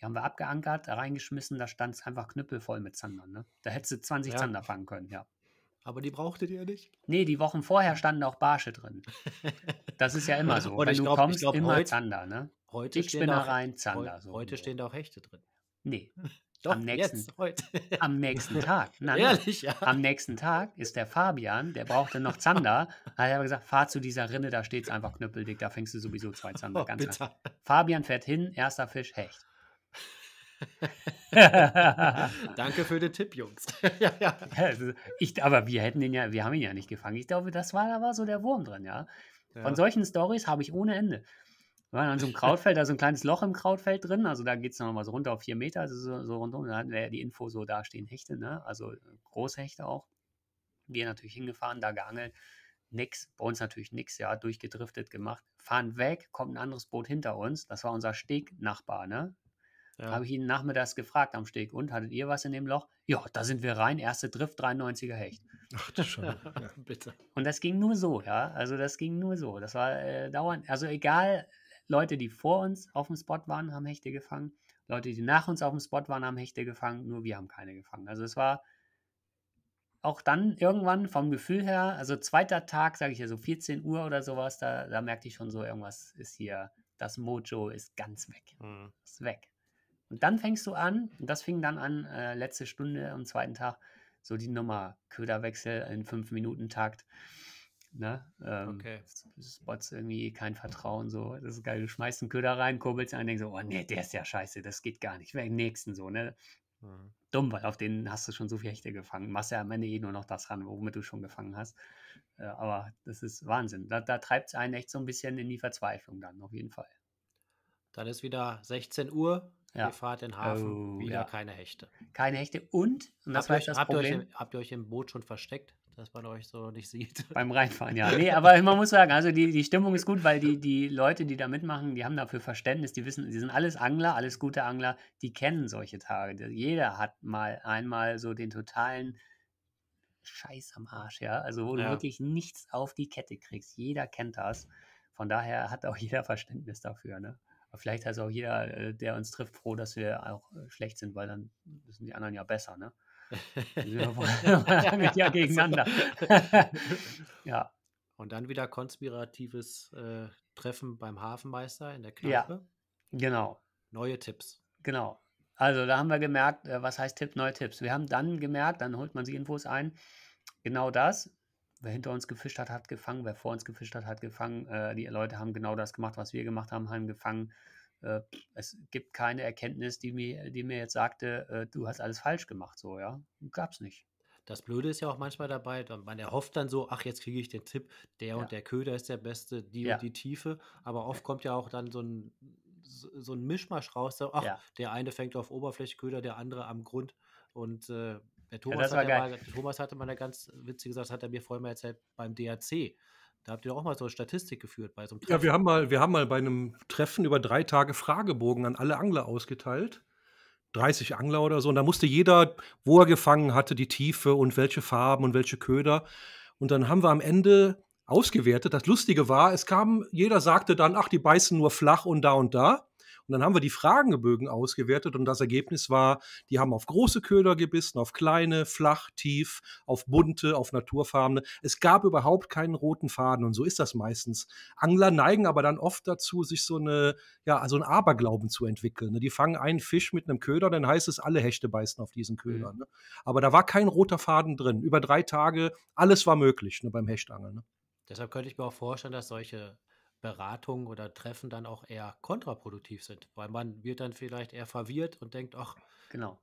Die haben wir abgeankert, reingeschmissen, da stand es einfach knüppelvoll mit Zander. Ne? Da hättest du 20 ja. Zander fangen können, ja. Aber die brauchtet ihr nicht? Nee, die Wochen vorher standen auch Barsche drin. <laughs> Das ist ja immer so. Wenn du glaub, kommst, glaub, immer heute, Zander, ne? Heute ich bin da rein, Zander. Heute, so heute stehen da auch Hechte drin. Nee, <laughs> Doch, am nächsten, jetzt, heute. Am nächsten Tag. <laughs> Nein, Ehrlich, ja. Am nächsten Tag ist der Fabian, der brauchte noch Zander, <laughs> hat aber gesagt, fahr zu dieser Rinne, da steht es einfach knüppeldick, da fängst du sowieso zwei Zander. Oh, ganz bitter. Fabian fährt hin, erster Fisch, Hecht. <laughs> Danke für den Tipp, Jungs. ja, ja. Ich, aber wir hätten den ja, wir haben ihn ja nicht gefangen. Ich glaube, das war, da war so der Wurm drin, ja. Von solchen Stories habe ich ohne Ende. Wir waren an so einem Krautfeld, da ist so ein kleines Loch im Krautfeld drin, also da geht es nochmal so runter auf vier Meter, also so, so rundum. Da hatten wir ja die Info, so da stehen Hechte, ne? also äh, Hechte auch. Wir natürlich hingefahren, da geangelt, nix, bei uns natürlich nix, ja, durchgedriftet gemacht. Fahren weg, kommt ein anderes Boot hinter uns, das war unser Stegnachbar, ne? Ja. Habe ich ihn nachmittags gefragt am Steg, und hattet ihr was in dem Loch? Ja, da sind wir rein, erste Drift, 93er Hecht. Ach, das schon. <laughs> ja, bitte. Und das ging nur so, ja. Also das ging nur so. Das war äh, dauernd, also egal, Leute, die vor uns auf dem Spot waren, haben Hechte gefangen. Leute, die nach uns auf dem Spot waren, haben Hechte gefangen. Nur wir haben keine gefangen. Also es war auch dann irgendwann vom Gefühl her, also zweiter Tag, sage ich ja so 14 Uhr oder sowas, da, da merkte ich schon so, irgendwas ist hier, das Mojo ist ganz weg. Mhm. Ist weg. Und dann fängst du an, und das fing dann an, äh, letzte Stunde am zweiten Tag, so die Nummer, Köderwechsel in 5-Minuten-Takt. Ne? Ähm, okay. Spots irgendwie kein Vertrauen, so. Das ist geil. Du schmeißt einen Köder rein, kurbelst einen, denkst so, oh nee, der ist ja scheiße, das geht gar nicht. Wer im nächsten so, ne? Mhm. Dumm, weil auf den hast du schon so viele Hechte gefangen. Machst ja am Ende eh nur noch das ran, womit du schon gefangen hast. Äh, aber das ist Wahnsinn. Da, da treibt es einen echt so ein bisschen in die Verzweiflung dann, auf jeden Fall. Dann ist wieder 16 Uhr, ja. Ihr fahrt in den Hafen, oh, wieder ja. keine Hechte. Keine Hechte und, und das habt, war euch, das Problem, habt ihr euch im Boot schon versteckt? dass man euch so nicht sieht. <laughs> Beim Reinfahren, ja. Nee, aber man muss sagen, also die, die Stimmung ist gut, weil die, die Leute, die da mitmachen, die haben dafür Verständnis, die wissen, sie sind alles Angler, alles gute Angler, die kennen solche Tage. Jeder hat mal einmal so den totalen Scheiß am Arsch, ja. Also wo ja. du wirklich nichts auf die Kette kriegst. Jeder kennt das. Von daher hat auch jeder Verständnis dafür, ne? vielleicht ist auch jeder, äh, der uns trifft, froh, dass wir auch äh, schlecht sind, weil dann wissen die anderen ja besser, ne? Wir <laughs> ja gegeneinander. <laughs> ja. Und dann wieder konspiratives äh, Treffen beim Hafenmeister in der Kneipe. Ja, genau. Neue Tipps. Genau. Also da haben wir gemerkt, äh, was heißt Tipp, neue Tipps. Wir haben dann gemerkt, dann holt man sich Infos ein, genau das. Wer hinter uns gefischt hat, hat gefangen. Wer vor uns gefischt hat, hat gefangen. Äh, die Leute haben genau das gemacht, was wir gemacht haben, haben gefangen. Äh, es gibt keine Erkenntnis, die mir, die mir jetzt sagte, äh, du hast alles falsch gemacht, so, ja. Gab's nicht. Das Blöde ist ja auch manchmal dabei, man erhofft dann so, ach, jetzt kriege ich den Tipp, der ja. und der Köder ist der beste, die ja. und die Tiefe, aber oft kommt ja auch dann so ein, so ein Mischmasch raus, so, ach, ja. der eine fängt auf Oberflächenköder, der andere am Grund und äh, der Thomas, ja, hat ja mal, Thomas hatte mal eine ganz witzige Sache, das hat er mir vorhin mal erzählt, beim DAC. Da habt ihr auch mal so eine Statistik geführt bei so einem Treffen. Ja, wir haben mal, wir haben mal bei einem Treffen über drei Tage Fragebogen an alle Angler ausgeteilt. 30 Angler oder so. Und da musste jeder, wo er gefangen hatte, die Tiefe und welche Farben und welche Köder. Und dann haben wir am Ende ausgewertet. Das Lustige war, es kam, jeder sagte dann, ach, die beißen nur flach und da und da. Und dann haben wir die Fragengebögen ausgewertet und das Ergebnis war, die haben auf große Köder gebissen, auf kleine, flach, tief, auf bunte, auf naturfarbene. Es gab überhaupt keinen roten Faden und so ist das meistens. Angler neigen aber dann oft dazu, sich so eine, ja, also ein Aberglauben zu entwickeln. Ne? Die fangen einen Fisch mit einem Köder, dann heißt es, alle Hechte beißen auf diesen Ködern. Mhm. Ne? Aber da war kein roter Faden drin. Über drei Tage, alles war möglich ne, beim Hechtangeln. Ne? Deshalb könnte ich mir auch vorstellen, dass solche Beratungen oder Treffen dann auch eher kontraproduktiv sind, weil man wird dann vielleicht eher verwirrt und denkt, ach. Genau.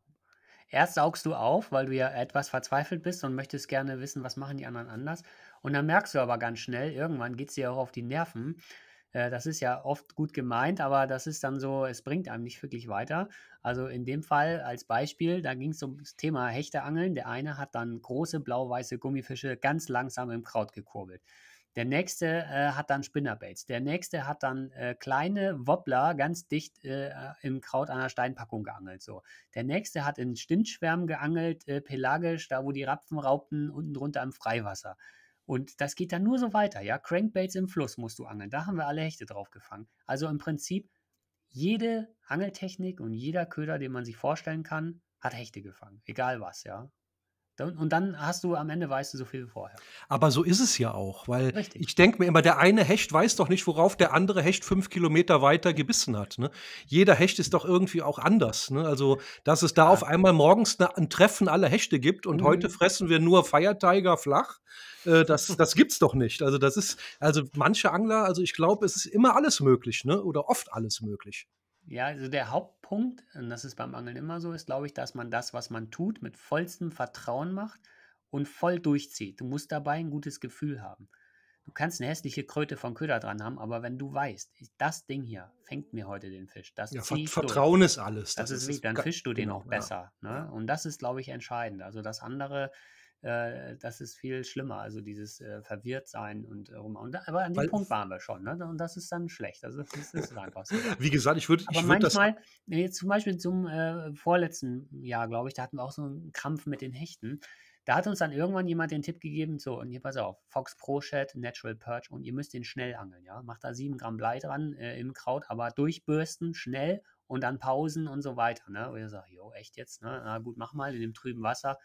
Erst saugst du auf, weil du ja etwas verzweifelt bist und möchtest gerne wissen, was machen die anderen anders. Und dann merkst du aber ganz schnell, irgendwann geht es dir auch auf die Nerven. Äh, das ist ja oft gut gemeint, aber das ist dann so, es bringt einem nicht wirklich weiter. Also in dem Fall als Beispiel, da ging es um das Thema Hechteangeln. Der eine hat dann große blau-weiße Gummifische ganz langsam im Kraut gekurbelt. Der nächste äh, hat dann Spinnerbaits. Der nächste hat dann äh, kleine Wobbler ganz dicht äh, äh im Kraut einer Steinpackung geangelt. So. Der nächste hat in Stintschwärmen geangelt, äh, pelagisch, da wo die Rapfen raubten, unten drunter im Freiwasser. Und das geht dann nur so weiter, ja. Crankbaits im Fluss musst du angeln. Da haben wir alle Hechte drauf gefangen. Also im Prinzip, jede Angeltechnik und jeder Köder, den man sich vorstellen kann, hat Hechte gefangen. Egal was, ja. Und dann hast du am Ende weißt du so viel wie vorher. Aber so ist es ja auch, weil Richtig. ich denke mir immer, der eine Hecht weiß doch nicht, worauf der andere Hecht fünf Kilometer weiter gebissen hat. Ne? Jeder Hecht ist doch irgendwie auch anders. Ne? Also, dass es da ja. auf einmal morgens ein Treffen aller Hechte gibt und mhm. heute fressen wir nur Feiertiger flach, äh, das, das gibt's doch nicht. Also, das ist, also manche Angler, also ich glaube, es ist immer alles möglich, ne? Oder oft alles möglich. Ja, also der Hauptpunkt, und das ist beim Angeln immer so, ist, glaube ich, dass man das, was man tut, mit vollstem Vertrauen macht und voll durchzieht. Du musst dabei ein gutes Gefühl haben. Du kannst eine hässliche Kröte von Köder dran haben, aber wenn du weißt, das Ding hier fängt mir heute den Fisch, das ja, Ver Vertrauen durch. ist alles. Das, das ist, ist dann fischst du den genau, auch besser. Ne? Ja. Ne? Und das ist, glaube ich, entscheidend. Also das andere äh, das ist viel schlimmer. Also dieses äh, Verwirrtsein und äh, aber an dem Punkt waren wir schon, ne? Und das ist dann schlecht. Also das ist einfach so. <laughs> Wie gesagt, ich würde. Aber ich würd manchmal, äh, jetzt zum Beispiel zum äh, vorletzten Jahr, glaube ich, da hatten wir auch so einen Krampf mit den Hechten. Da hat uns dann irgendwann jemand den Tipp gegeben, so, und hier pass auf, Fox Pro Shed, Natural Perch, und ihr müsst den schnell angeln, ja. Macht da sieben Gramm Blei dran äh, im Kraut, aber durchbürsten, schnell und dann Pausen und so weiter, ne. Und ich sage, jo, echt jetzt, ne? Na gut, mach mal in dem trüben Wasser.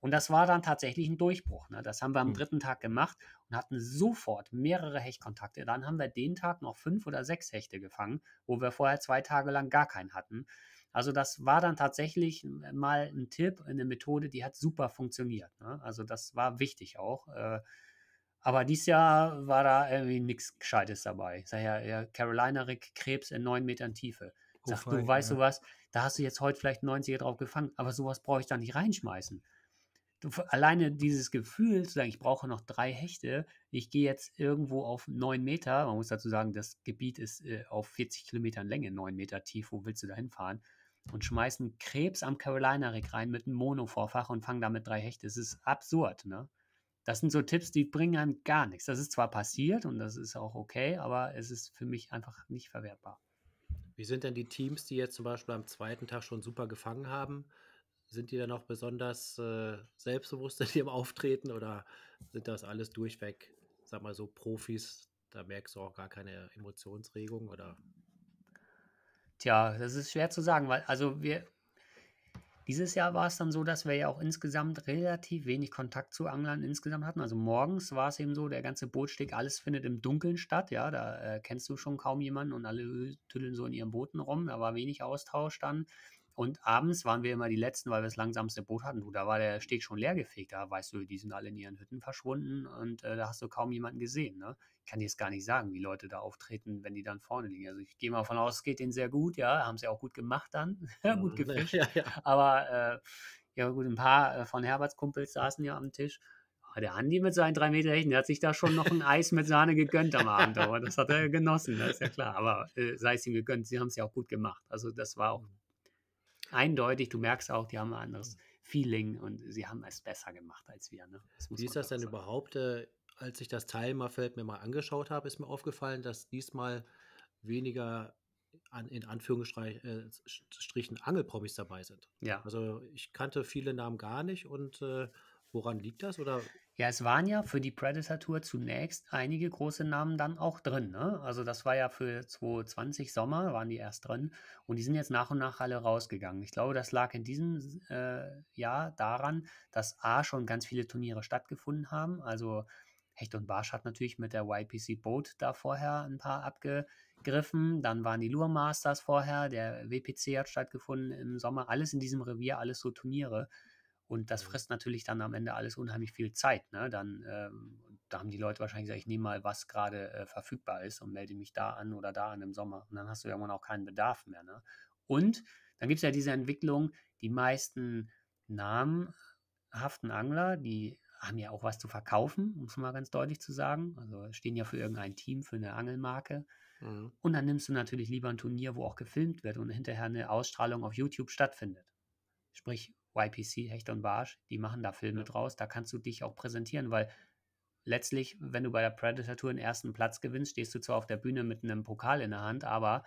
Und das war dann tatsächlich ein Durchbruch. Ne? Das haben wir am hm. dritten Tag gemacht und hatten sofort mehrere Hechtkontakte. Dann haben wir den Tag noch fünf oder sechs Hechte gefangen, wo wir vorher zwei Tage lang gar keinen hatten. Also das war dann tatsächlich äh, mal ein Tipp, eine Methode, die hat super funktioniert. Ne? Also das war wichtig auch. Äh, aber dieses Jahr war da irgendwie nichts Gescheites dabei. Sag ja, Carolina Rick Krebs in neun Metern Tiefe. Sag, oh, du weißt ja. du da hast du jetzt heute vielleicht 90er drauf gefangen, aber sowas brauche ich da nicht reinschmeißen du, alleine dieses Gefühl zu sagen, ich brauche noch drei Hechte, ich gehe jetzt irgendwo auf neun Meter, man muss dazu sagen, das Gebiet ist äh, auf 40 Kilometern Länge, neun Meter tief, wo willst du da hinfahren? Und schmeißen Krebs am Carolina Rig rein mit einem Mono-Vorfach und fangen damit drei Hechte. Das ist absurd, ne? Das sind so Tipps, die bringen einem gar nichts. Das ist zwar passiert und das ist auch okay, aber es ist für mich einfach nicht verwertbar. Wie sind denn die Teams, die jetzt zum Beispiel am zweiten Tag schon super gefangen haben? sind die dann auch besonders äh, selbstbewusst in ihrem Auftreten oder sind das alles durchweg, sag mal so, Profis? Da merkst du auch gar keine Emotionsregung oder? Tja, das ist schwer zu sagen, weil also wir, dieses Jahr war es dann so, dass wir ja auch insgesamt relativ wenig Kontakt zu Anglern insgesamt hatten. Also morgens war es eben so, der ganze Bootsteg, alles findet im Dunkeln statt. Ja, da äh, kennst du schon kaum jemanden und alle tüdeln so in ihren Booten rum. Da war wenig Austausch dann. Und abends waren wir immer die Letzten, weil wir das langsamste Boot hatten. Du, da war der Steg schon leergefegt. Da weißt du, die sind alle in ihren Hütten verschwunden und äh, da hast du kaum jemanden gesehen. Ne? Ich kann dir jetzt gar nicht sagen, wie Leute da auftreten, wenn die dann vorne liegen. Also ich gehe mal davon aus, es geht denen sehr gut. Ja, haben sie auch gut gemacht dann. <laughs> gut mhm. <laughs> gefischt. Ja, ja. Aber äh, ja, gut, ein paar äh, von Herberts Kumpels saßen ja am Tisch ah, der Andi mit seinen drei Meter Hechten, der hat sich da schon noch ein Eis mit Sahne gegönnt am Abend, aber das hat er <laughs> genossen, das ne? ist ja klar. Aber äh, sei es ihm gegönnt, sie haben es ja auch gut gemacht. Also das war auch eindeutig, du merkst auch, die haben ein anderes mhm. Feeling und sie haben es besser gemacht als wir. Ne? Wie ist das denn sagen. überhaupt? Äh, als ich das Teilmafeld mir mal angeschaut habe, ist mir aufgefallen, dass diesmal weniger an, in Anführungsstrichen äh, Angelpromis dabei sind. Ja. Also ich kannte viele Namen gar nicht und äh, Woran liegt das? Oder? Ja, es waren ja für die Predator Tour zunächst einige große Namen dann auch drin. Ne? Also das war ja für 2020 Sommer, waren die erst drin. Und die sind jetzt nach und nach alle rausgegangen. Ich glaube, das lag in diesem äh, Jahr daran, dass A schon ganz viele Turniere stattgefunden haben. Also Hecht und Barsch hat natürlich mit der YPC Boat da vorher ein paar abgegriffen. Dann waren die Lure Masters vorher, der WPC hat stattgefunden im Sommer. Alles in diesem Revier, alles so Turniere. Und das mhm. frisst natürlich dann am Ende alles unheimlich viel Zeit. Ne? Dann ähm, da haben die Leute wahrscheinlich gesagt, ich nehme mal, was gerade äh, verfügbar ist und melde mich da an oder da an im Sommer. Und dann hast du irgendwann auch keinen Bedarf mehr. Ne? Und dann gibt es ja diese Entwicklung, die meisten namhaften Angler, die haben ja auch was zu verkaufen, um es mal ganz deutlich zu sagen. Also stehen ja für irgendein Team, für eine Angelmarke. Mhm. Und dann nimmst du natürlich lieber ein Turnier, wo auch gefilmt wird und hinterher eine Ausstrahlung auf YouTube stattfindet. Sprich, YPC, Hecht und Barsch, die machen da Filme draus, da kannst du dich auch präsentieren, weil letztlich, wenn du bei der Predator Tour den ersten Platz gewinnst, stehst du zwar auf der Bühne mit einem Pokal in der Hand, aber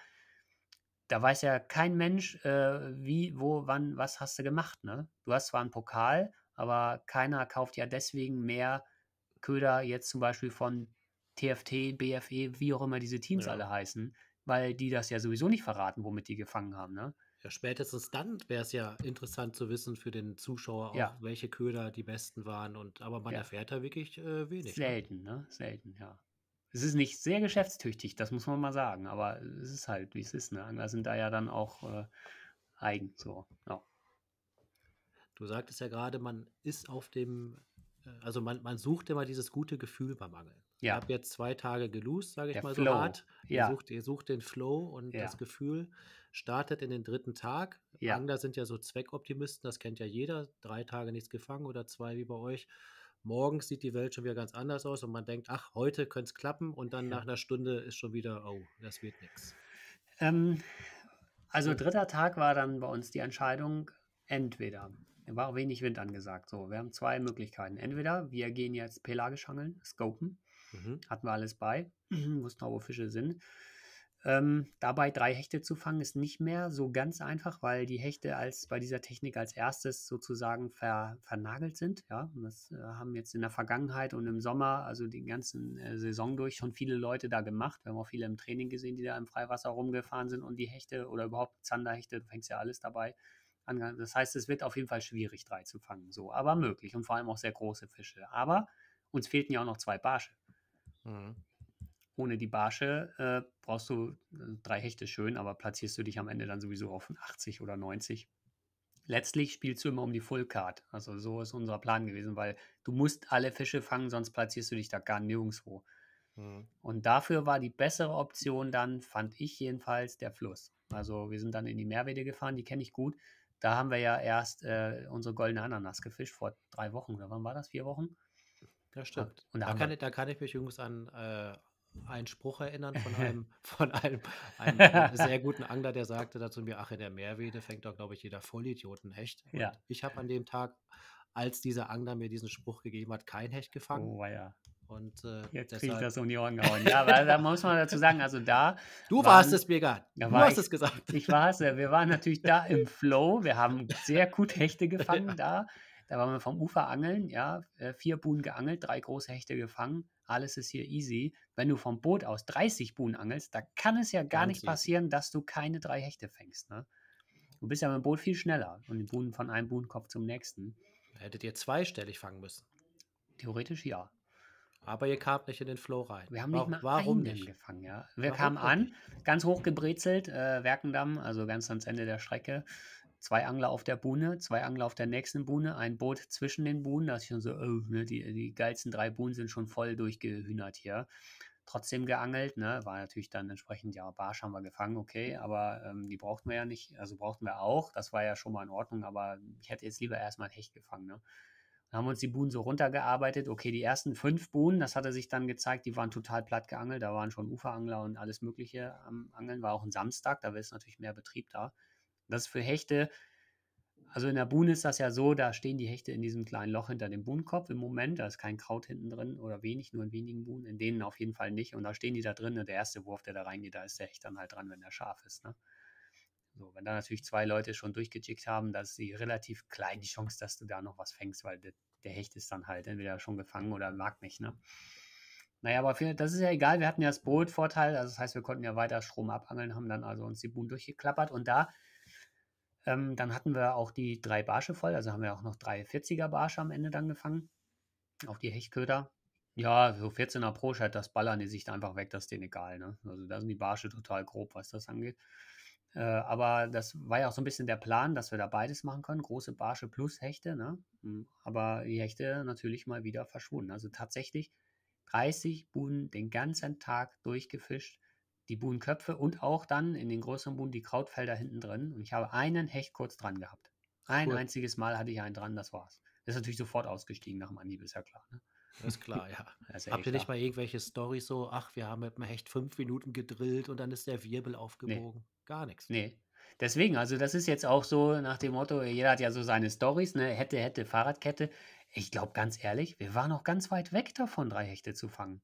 da weiß ja kein Mensch, äh, wie, wo, wann, was hast du gemacht, ne? Du hast zwar einen Pokal, aber keiner kauft ja deswegen mehr Köder jetzt zum Beispiel von TFT, BFE, wie auch immer diese Teams ja. alle heißen, weil die das ja sowieso nicht verraten, womit die gefangen haben, ne? Ja, spätestens dann wäre es ja interessant zu wissen für den Zuschauer auch, ja. welche Köder die besten waren. Und, aber man ja. erfährt da wirklich äh, wenig. Ne? Selten, ne? Selten, ja. Es ist nicht sehr geschäftstüchtig, das muss man mal sagen, aber es ist halt, wie es ist. Ne? Angler sind da ja dann auch äh, eigen. So. Ja. Du sagtest ja gerade, man ist auf dem, äh, also man, man sucht immer dieses gute Gefühl beim Angeln. Ja. Ich habe jetzt zwei Tage gelost, sage ich Der mal Flow. so hart. Ja. Ihr, sucht, ihr sucht den Flow und das Gefühl startet in den dritten Tag. Ja. Angler sind ja so Zweckoptimisten, das kennt ja jeder. Drei Tage nichts gefangen oder zwei wie bei euch. Morgens sieht die Welt schon wieder ganz anders aus und man denkt, ach, heute könnte es klappen und dann ja. nach einer Stunde ist schon wieder, oh, das wird nichts. Ähm, also dritter Tag war dann bei uns die Entscheidung, entweder war auch wenig Wind angesagt. So, wir haben zwei Möglichkeiten. Entweder wir gehen jetzt pelagisch angeln, scopen, mhm. hatten wir alles bei, <clears throat> wussten auch, wo Fische sind. Ähm, dabei drei Hechte zu fangen ist nicht mehr so ganz einfach, weil die Hechte als bei dieser Technik als erstes sozusagen ver, vernagelt sind. Ja, und das äh, haben jetzt in der Vergangenheit und im Sommer, also die ganzen äh, Saison durch, schon viele Leute da gemacht. Wir haben auch viele im Training gesehen, die da im Freiwasser rumgefahren sind und die Hechte oder überhaupt Zanderhechte, du fängst ja alles dabei. an. Das heißt, es wird auf jeden Fall schwierig, drei zu fangen, so, aber möglich und vor allem auch sehr große Fische. Aber uns fehlten ja auch noch zwei Barsche. Mhm ohne die Barsche äh, brauchst du äh, drei Hechte schön, aber platzierst du dich am Ende dann sowieso auf 80 oder 90. Letztlich spielst du immer um die Full Card. Also so ist unser Plan gewesen, weil du musst alle Fische fangen, sonst platzierst du dich da gar nirgendwo. Mhm. Und dafür war die bessere Option dann, fand ich jedenfalls, der Fluss. Also wir sind dann in die Meerwede gefahren, die kenne ich gut. Da haben wir ja erst äh, unsere goldene Ananas gefischt vor drei Wochen oder wann war das? Vier Wochen? Ja, stimmt. Und da, da kann, ich, da kann ich mich übrigens an äh, einen Spruch erinnern von <laughs> einem, von einem, einem sehr <laughs> guten Angler, der sagte dazu mir, ach, in der Meerwede fängt doch, glaube ich, jeder Vollidioten Hecht. Und ja. Ich habe an dem Tag, als dieser Angler mir diesen Spruch gegeben hat, kein Hecht gefangen. Oh, ja. Und, äh, Jetzt kriege ich das um die Ohren gehauen. Ja, aber da muss man dazu sagen, also da. <laughs> Du waren, warst es, Birgit. Du war hast ich, es gesagt. Ich war es. Wir waren natürlich da im Flow. Wir haben sehr gut Hechte gefangen ja. da. Da waren wir vom Ufer angeln, ja. Äh, vier Buhnen geangelt, drei große Hechte gefangen alles ist hier easy. Wenn du vom Boot aus 30 Buhnen angelst, da kann es ja gar 20. nicht passieren, dass du keine drei Hechte fängst. Ne? Du bist ja mit dem Boot viel schneller und die Buhnen von einem Buhnenkopf zum nächsten. Hättet ihr zweistellig fangen müssen? Theoretisch ja. Aber ihr kamt nicht in den Flow rein. Wir haben warum, nicht mal warum einen nicht? gefangen, ja. Wir warum kamen an, ganz hoch gebrezelt, äh, Werkendamm, also ganz ans Ende der Strecke zwei Angler auf der Buhne, zwei Angler auf der nächsten Buhne, ein Boot zwischen den Buhnen. Da ist schon so, oh, ne, die, die geilsten drei Buhnen sind schon voll durchgehühnert hier. Trotzdem geangelt, ne? war natürlich dann entsprechend, ja, Barsch haben wir gefangen, okay, aber ähm, die brauchten wir ja nicht, also brauchten wir auch, das war ja schon mal in Ordnung, aber ich hätte jetzt lieber erstmal Hecht gefangen. Ne? Dann haben wir uns die Buhnen so runtergearbeitet, okay, die ersten fünf Buhnen, das hatte sich dann gezeigt, die waren total platt geangelt, da waren schon Uferangler und alles Mögliche am Angeln, war auch ein Samstag, da ist natürlich mehr Betrieb da das ist für Hechte, also in der Buhne ist das ja so, da stehen die Hechte in diesem kleinen Loch hinter dem Buhnenkopf im Moment, da ist kein Kraut hinten drin oder wenig, nur in wenigen Buhnen, in denen auf jeden Fall nicht. Und da stehen die da drin und der erste Wurf, der da reingeht, da ist der Hecht dann halt dran, wenn der scharf ist. Ne? So, wenn da natürlich zwei Leute schon durchgejickt haben, da ist die relativ klein die Chance, dass du da noch was fängst, weil der, der Hecht ist dann halt entweder schon gefangen oder mag nicht, ne? Naja, aber für, das ist ja egal, wir hatten ja das Boot-Vorteil, also das heißt, wir konnten ja weiter Strom abangeln, haben dann also uns die Buhnen durchgeklappert und da ähm, dann hatten wir auch die drei Barsche voll, also haben wir auch noch drei 40er Barsche am Ende dann gefangen. Auf die Hechtköder. Ja, so 14er pro Scheit, das ballern die Sicht einfach weg, das ist denen egal. Ne? Also da sind die Barsche total grob, was das angeht. Äh, aber das war ja auch so ein bisschen der Plan, dass wir da beides machen können: große Barsche plus Hechte. Ne? Hm, aber die Hechte natürlich mal wieder verschwunden. Also tatsächlich 30 Buden den ganzen Tag durchgefischt die Buhnköpfe und auch dann in den größeren Buhnen die Krautfelder hinten drin. Und ich habe einen Hecht kurz dran gehabt. Ein cool. einziges Mal hatte ich einen dran, das war's. Das ist natürlich sofort ausgestiegen nach dem Anhieb, ist ja klar. Ne? ist klar, ja. <laughs> Ist ja Habt ihr nicht mal irgendwelche Storys so, ach, wir haben mit dem Hecht fünf Minuten gedrillt und dann ist der Wirbel aufgebogen? Nee. Gar nichts. Nee. Deswegen, also das ist jetzt auch so nach dem Motto, jeder hat ja so seine Storys, ne? Hätte, hätte, Fahrradkette. Ich glaube, ganz ehrlich, wir waren noch ganz weit weg davon, drei Hechte zu fangen.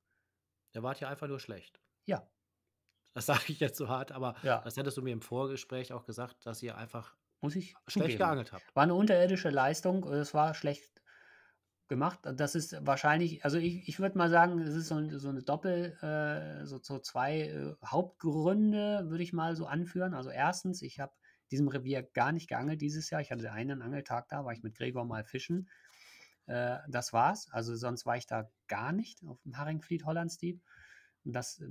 Der war ja einfach nur schlecht. Ja, das sage ich jetzt so hart, aber ja. das hättest du mir im Vorgespräch auch gesagt, dass ihr einfach Muss ich schlecht zugeben. geangelt habt. War eine unterirdische Leistung, äh, es war schlecht gemacht. Das ist wahrscheinlich, also ich, ich würde mal sagen, es ist so, so eine Doppel, äh, so, so, zwei äh, Hauptgründe, würde ich mal so anführen. Also erstens, ich habe diesem Revier gar nicht geangelt dieses Jahr. Ich hatte einen Angeltag da, war ich mit Gregor mal fischen. Äh, das war's. Also sonst war ich da gar nicht auf dem Haringfleet Hollandstieb. Das,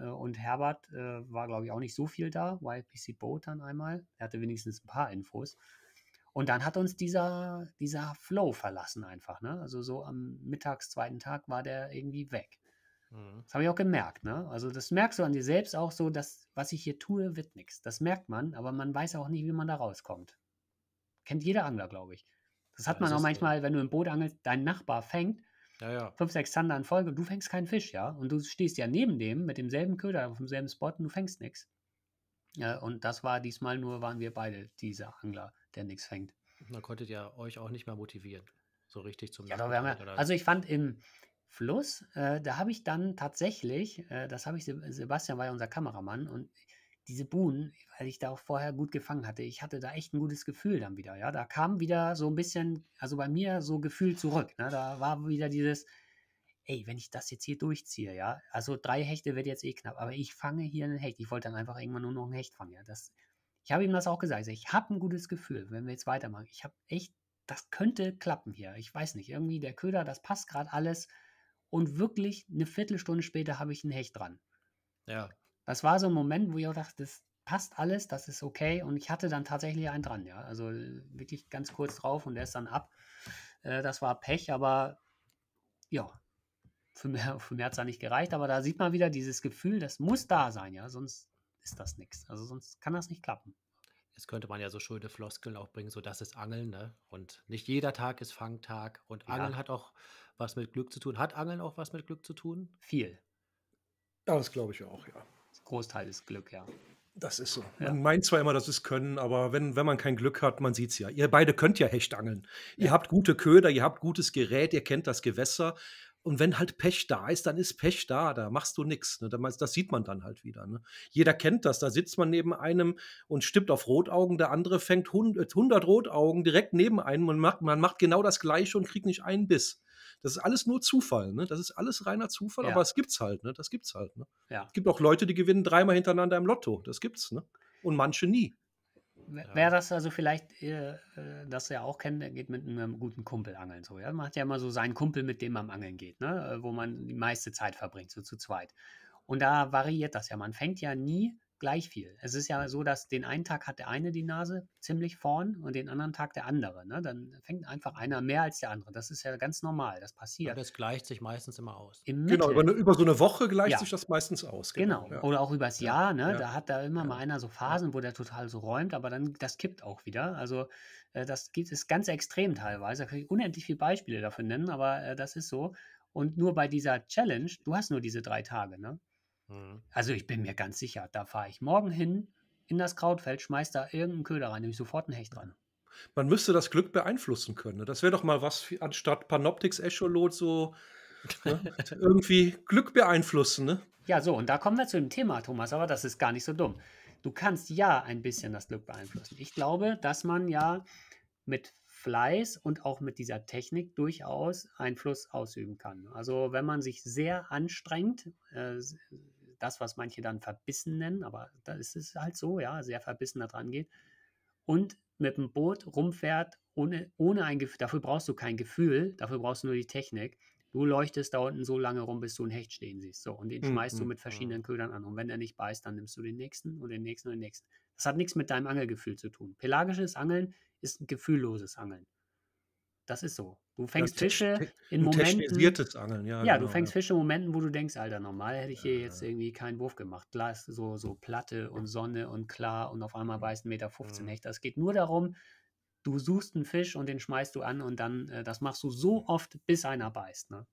äh, und Herbert äh, war, glaube ich, auch nicht so viel da. YPC Boat dann einmal. Er hatte wenigstens ein paar Infos. Und dann hat uns dieser, dieser Flow verlassen einfach. Ne? Also so am mittags, zweiten Tag war der irgendwie weg. Mhm. Das habe ich auch gemerkt. Ne? Also das merkst du an dir selbst auch so, dass was ich hier tue, wird nichts. Das merkt man, aber man weiß auch nicht, wie man da rauskommt. Kennt jeder Angler, glaube ich. Das hat ja, man das auch manchmal, so. wenn du im Boot angelst, dein Nachbar fängt ja, ja. Fünf, sechs Zander in Folge, du fängst keinen Fisch, ja? Und du stehst ja neben dem mit demselben Köder auf demselben Spot und du fängst nichts. Ja, und das war diesmal nur, waren wir beide dieser Angler, der nichts fängt. Man konntet ja euch auch nicht mehr motivieren, so richtig zum ja, ja, Also ich fand im Fluss, äh, da habe ich dann tatsächlich, äh, das habe ich, Sebastian war ja unser Kameramann und ich, diese Buhnen, weil ich da auch vorher gut gefangen hatte. Ich hatte da echt ein gutes Gefühl dann wieder. Ja, da kam wieder so ein bisschen, also bei mir so Gefühl zurück. Ne? Da war wieder dieses, ey, wenn ich das jetzt hier durchziehe, ja, also drei Hechte wird jetzt eh knapp, aber ich fange hier einen Hecht. Ich wollte dann einfach irgendwann nur noch einen Hecht fangen. Ja? Das, ich habe ihm das auch gesagt. ich habe ein gutes Gefühl, wenn wir jetzt weitermachen. Ich habe echt, das könnte klappen hier. Ich weiß nicht, irgendwie der Köder, das passt gerade alles. Und wirklich eine Viertelstunde später habe ich einen Hecht dran. Ja das war so ein Moment, wo ich auch dachte, das passt alles, das ist okay. Und ich hatte dann tatsächlich einen dran, ja. Also äh, wirklich ganz kurz drauf und der ist dann ab. Äh, das war Pech, aber ja, für mehr, <laughs> für mehr hat es da nicht gereicht. Aber da sieht man wieder dieses Gefühl, das muss da sein, ja. Sonst ist das nichts. Also sonst kann das nicht klappen. Jetzt könnte man ja so schöne Floskeln auch bringen, so das ist Angeln, ne? Und nicht jeder Tag ist Fangtag. Und Angeln ja. hat auch was mit Glück zu tun. Hat Angeln auch was mit Glück zu tun? Viel. das glaube ich auch, ja. Großteil ist Glück, ja. Das ist so. Man meint zwar immer, das ist Können, aber wenn, wenn man kein Glück hat, man sieht es ja. Ihr beide könnt ja Hechtangeln. Ja. Ihr habt gute Köder, ihr habt gutes Gerät, ihr kennt das Gewässer. Und wenn halt Pech da ist, dann ist Pech da, da machst du nichts. Ne? Das sieht man dann halt wieder. Ne? Jeder kennt das, da sitzt man neben einem und stippt auf Rotaugen, der andere fängt 100 äh, Rotaugen direkt neben einem und macht, man macht genau das Gleiche und kriegt nicht einen Biss. Das ist alles nur Zufall, ne? Das ist alles reiner Zufall, ja. aber es gibt's halt, ne? Das gibt's halt, ne? Ja. Es gibt auch Leute, die gewinnen dreimal hintereinander im Lotto. Das gibt's, ne? Und manche nie. Wer das also vielleicht, äh, äh das ja auch kennt, geht mit einem guten Kumpel angeln so, ja? Man hat ja immer so seinen Kumpel, mit dem man angeln geht, ne? Äh, wo man die meiste Zeit verbringt, so zu zweit. Und da variiert das ja. Man fängt ja nie gleich viel. Es ist ja so, dass den einen Tag hat der eine die Nase ziemlich vorn und den anderen Tag der andere. Ne? Dann fängt einfach einer mehr als der andere. Das ist ja ganz normal, das passiert. Und das gleicht sich meistens immer aus. Im genau, über, über, so eine Woche gleicht ja. sich das meistens aus. Genau. genau. Ja. Oder auch übers Jahr, ne? Ja. Da hat da immer mal einer so Phasen, wo der total so räumt, aber dann das kippt auch wieder. Also äh, das gibt es ganz extrem teilweise. Da kann ich unendlich viele Beispiele dafür nennen, aber äh, das ist so. Und nur bei dieser Challenge, du hast nur diese drei Tage, ne? Mhm. Also ich bin mir ganz sicher, da fahre ich morgen hin in das Krautfeld, schmeiß da irgendeinen Köder rein, nehme sofort einen Hecht dran. Man müsste das Glück beeinflussen können. Ne? Das wäre doch mal was, für, anstatt Panoptix Echolot so ne, <laughs> irgendwie Glück beeinflussen. Ne? Ja, so, und da kommen wir zu dem Thema, Thomas, aber das ist gar nicht so dumm. Du kannst ja ein bisschen das Glück beeinflussen. Ich glaube, dass man ja mit Fleiß und auch mit dieser Technik durchaus Einfluss ausüben kann. Also wenn man sich sehr anstrengt, äh, das, was manche dann verbissen nennen, aber da ist es halt so, ja, sehr verbissen da dran geht. Und mit dem Boot rumfährt, ohne, ohne ein Gefühl, dafür brauchst du kein Gefühl, dafür brauchst du nur die Technik. Du leuchtest da unten so lange rum, bis du ein Hecht stehen siehst. So, und den mhm, schmeißt mhm. du mit mhm. verschiedenen Ködern an. Und wenn er nicht beißt, dann nimmst du den nächsten und den nächsten und den nächsten. Das hat nichts mit deinem Angelgefühl zu tun. Pelagisches Angeln ist ein gefühlloses Angeln. Das ist so. Du fängst das Fische in Momenten. Technisiertes Angeln, ja. Ja, genau, du fängst ja. Fische in Momenten, wo du denkst, Alter, normal hätte ich hier ja, jetzt ja. irgendwie keinen Wurf gemacht. Glas, so, so Platte und Sonne und klar und auf einmal beißt ein Meter 15 Hecht. Es geht nur darum, du suchst einen Fisch und den schmeißt du an und dann, äh, das machst du so oft, bis einer beißt. Ne?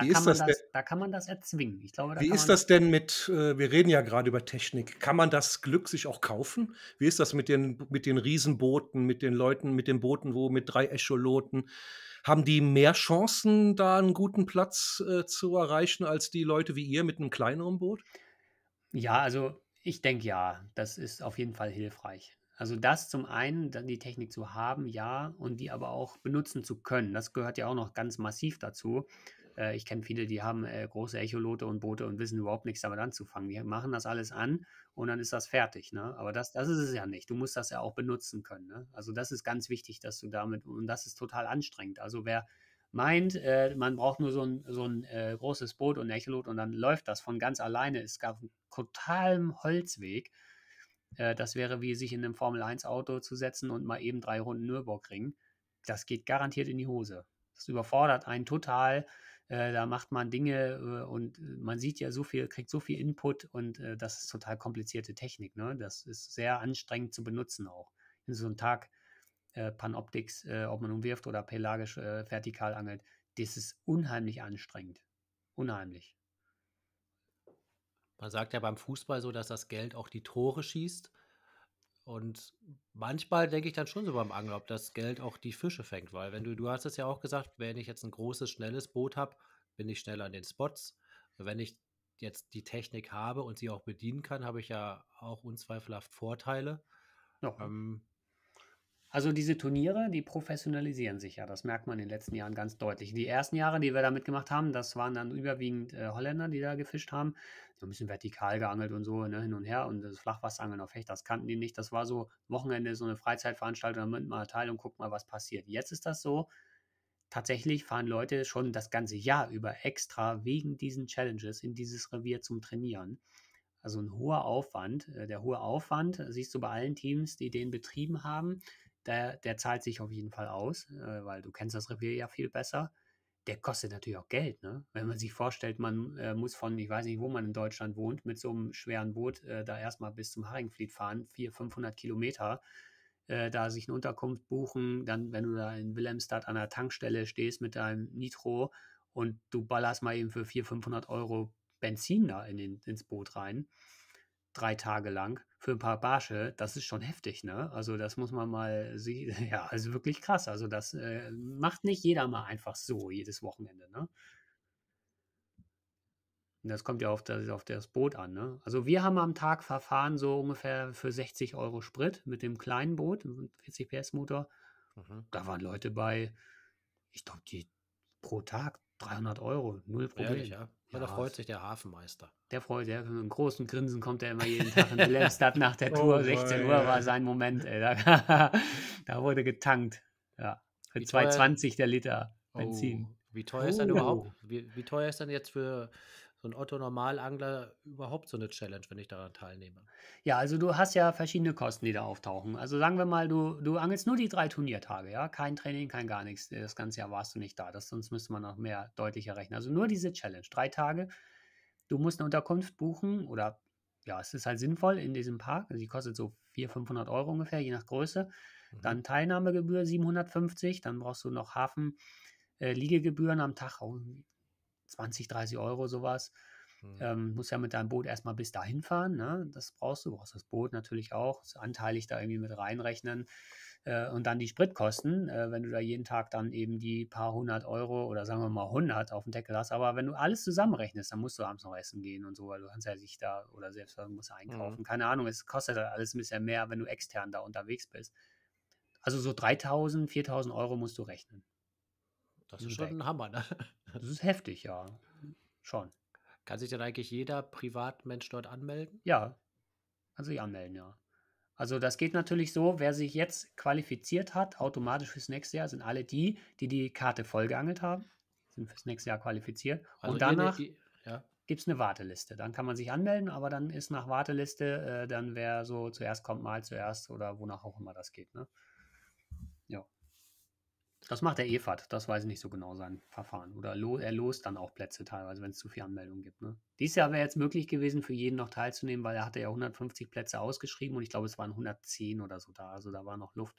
Wie da, ist das, das da kann man das erzwingen. Ich glaube, wie ist das denn mit, äh, wir reden ja gerade über Technik, kann man das Glück sich auch kaufen? Wie ist das mit den, mit den Riesenbooten, mit den Leuten, mit den Booten, wo mit drei Echoloten? Haben die mehr Chancen, da einen guten Platz äh, zu erreichen, als die Leute wie ihr mit einem kleineren Boot? Ja, also ich denke ja, das ist auf jeden Fall hilfreich. Also das zum einen, dann die Technik zu haben, ja, und die aber auch benutzen zu können. Das gehört ja auch noch ganz massiv dazu. Äh, ich kenne viele, die haben äh, große Echolote und Boote und wissen überhaupt nichts damit anzufangen. Die machen das alles an und dann ist das fertig. Ne? Aber das, das ist es ja nicht. Du musst das ja auch benutzen können. Ne? Also das ist ganz wichtig, dass du damit, und das ist total anstrengend. Also wer meint, äh, man braucht nur so ein, so ein äh, großes Boot und Echolot und dann läuft das von ganz alleine, ist gar ein totalem Holzweg. Äh, das wäre wie sich in einem Formel-1-Auto zu setzen und mal eben drei Runden Nürburgring. Das geht garantiert in die Hose. Das überfordert einen total. Äh, da macht man Dinge äh, und äh, man sieht ja so viel, kriegt so viel Input und äh, das ist total komplizierte Technik. Ne? Das ist sehr anstrengend zu benutzen auch. In so einem Tag äh, Panoptics, ob man umwirft oder pelagisch vertikal angelt, das ist unheimlich anstrengend. Unheimlich. Man sagt ja beim Fußball so, dass das Geld auch die Tore schießt. Und manchmal denke ich dann schon so beim Angeln, ob das Geld auch die Fische fängt, weil wenn du, du hast es ja auch gesagt, wenn ich jetzt ein großes, schnelles Boot habe, bin ich schneller an den Spots. Wenn ich jetzt die Technik habe und sie auch bedienen kann, habe ich ja auch unzweifelhaft Vorteile. Ja. Ähm, also diese Turniere, die professionalisieren sich ja. Das merkt man in den letzten Jahren ganz deutlich. Die ersten Jahre, die wir da mitgemacht haben, das waren dann überwiegend äh, Holländer, die da gefischt haben. So ein bisschen vertikal geangelt und so, ne, hin und her. Und das Flachwasserangeln auf Hecht, das kannten die nicht. Das war so Wochenende, so eine Freizeitveranstaltung, da nimmt mal teil und guckt mal, was passiert. Jetzt ist das so. Tatsächlich fahren Leute schon das ganze Jahr über extra wegen diesen Challenges in dieses Revier zum Trainieren. Also ein hoher Aufwand. Äh, der hohe Aufwand siehst du bei allen Teams, die den betrieben haben, der, der zahlt sich auf jeden Fall aus, äh, weil du kennst das Revier ja viel besser. Der kostet natürlich auch Geld, ne? Wenn man sich vorstellt, man äh, muss von, ich weiß nicht, wo man in Deutschland wohnt, mit so einem schweren Boot äh, da erstmal bis zum Haringfleet fahren, 400, 500 Kilometer, äh, da sich eine Unterkunft buchen, dann, wenn du da in Willemstad an der Tankstelle stehst mit deinem Nitro und du ballerst mal eben für 400, 500 Euro Benzin da in den, ins Boot rein, drei Tage lang für ein paar Barsche, das ist schon heftig, ne? Also das muss man mal sehen. <laughs> Ja, also wirklich krass. Also das äh, macht nicht jeder mal einfach so jedes Wochenende, ne? das kommt ja auf das, auf das Boot an, ne? Also wir haben am Tag verfahren so ungefähr für 60 Euro Sprit mit dem kleinen Boot, 40 PS Motor. Mhm. Da waren Leute bei, ich glaube, die pro Tag 300 Euro, null Problem. Ehrlich, ja? Ja, da freut sich der Hafenmeister. Der freut sich, ja. mit einem großen Grinsen kommt er immer jeden Tag in die <laughs> Lelmstadt nach der oh Tour. Oh, 16 Uhr war sein Moment, ey. Da, <laughs> da wurde getankt. Ja, für 2,20 der Liter oh, Benzin. Oh, wie teuer ist dann oh. überhaupt? Wie, wie, teuer ist dann jetzt für so ein Otto-Normalangler überhaupt so eine Challenge, wenn ich daran teilnehme? Ja, also du hast ja verschiedene Kosten, die da auftauchen. Also sagen wir mal, du, du angelst nur die drei Turniertage, ja? Kein Training, kein gar nichts. Das ganze Jahr warst du nicht da. Das, sonst müsste man noch mehr deutlicher rechnen. Also nur diese Challenge, drei Tage. Du musst eine Unterkunft buchen oder ja, es ist halt sinnvoll in diesem Park. Sie kostet so 400, 500 Euro ungefähr, je nach Größe. Mhm. Dann Teilnahmegebühr 750, dann brauchst du noch Hafen, äh, Liegegebühren am Tag, oh, 20, 30 Euro sowas. Mhm. Ähm, muss ja mit deinem Boot erstmal bis dahin fahren. Ne? Das brauchst du. Du brauchst das Boot natürlich auch. Das anteilig da irgendwie mit reinrechnen. Äh, und dann die Spritkosten, äh, wenn du da jeden Tag dann eben die paar hundert Euro oder sagen wir mal 100 auf dem Deckel hast. Aber wenn du alles zusammenrechnest, dann musst du abends noch essen gehen und so, weil du kannst ja sich da oder selbst musst einkaufen. Mhm. Keine Ahnung, es kostet halt alles ein bisschen mehr, wenn du extern da unterwegs bist. Also so 3000, 4000 Euro musst du rechnen. Das ist schon ein Hammer, ne? Das ist heftig, ja. Schon. Kann sich dann eigentlich jeder Privatmensch dort anmelden? Ja. Kann sich anmelden, ja. Also das geht natürlich so, wer sich jetzt qualifiziert hat, automatisch fürs nächste Jahr sind alle die, die die Karte vollgeangelt haben, sind fürs nächste Jahr qualifiziert. Also und danach ja. gibt es eine Warteliste. Dann kann man sich anmelden, aber dann ist nach Warteliste äh, dann wer so zuerst kommt mal zuerst oder wonach auch immer das geht. Ne? Das macht der EFAT, das weiß ich nicht so genau, sein Verfahren. Oder lo, er lost dann auch Plätze teilweise, wenn es zu viele Anmeldungen gibt. Ne? Dieses Jahr wäre jetzt möglich gewesen, für jeden noch teilzunehmen, weil er hatte ja 150 Plätze ausgeschrieben und ich glaube, es waren 110 oder so da. Also da war noch Luft.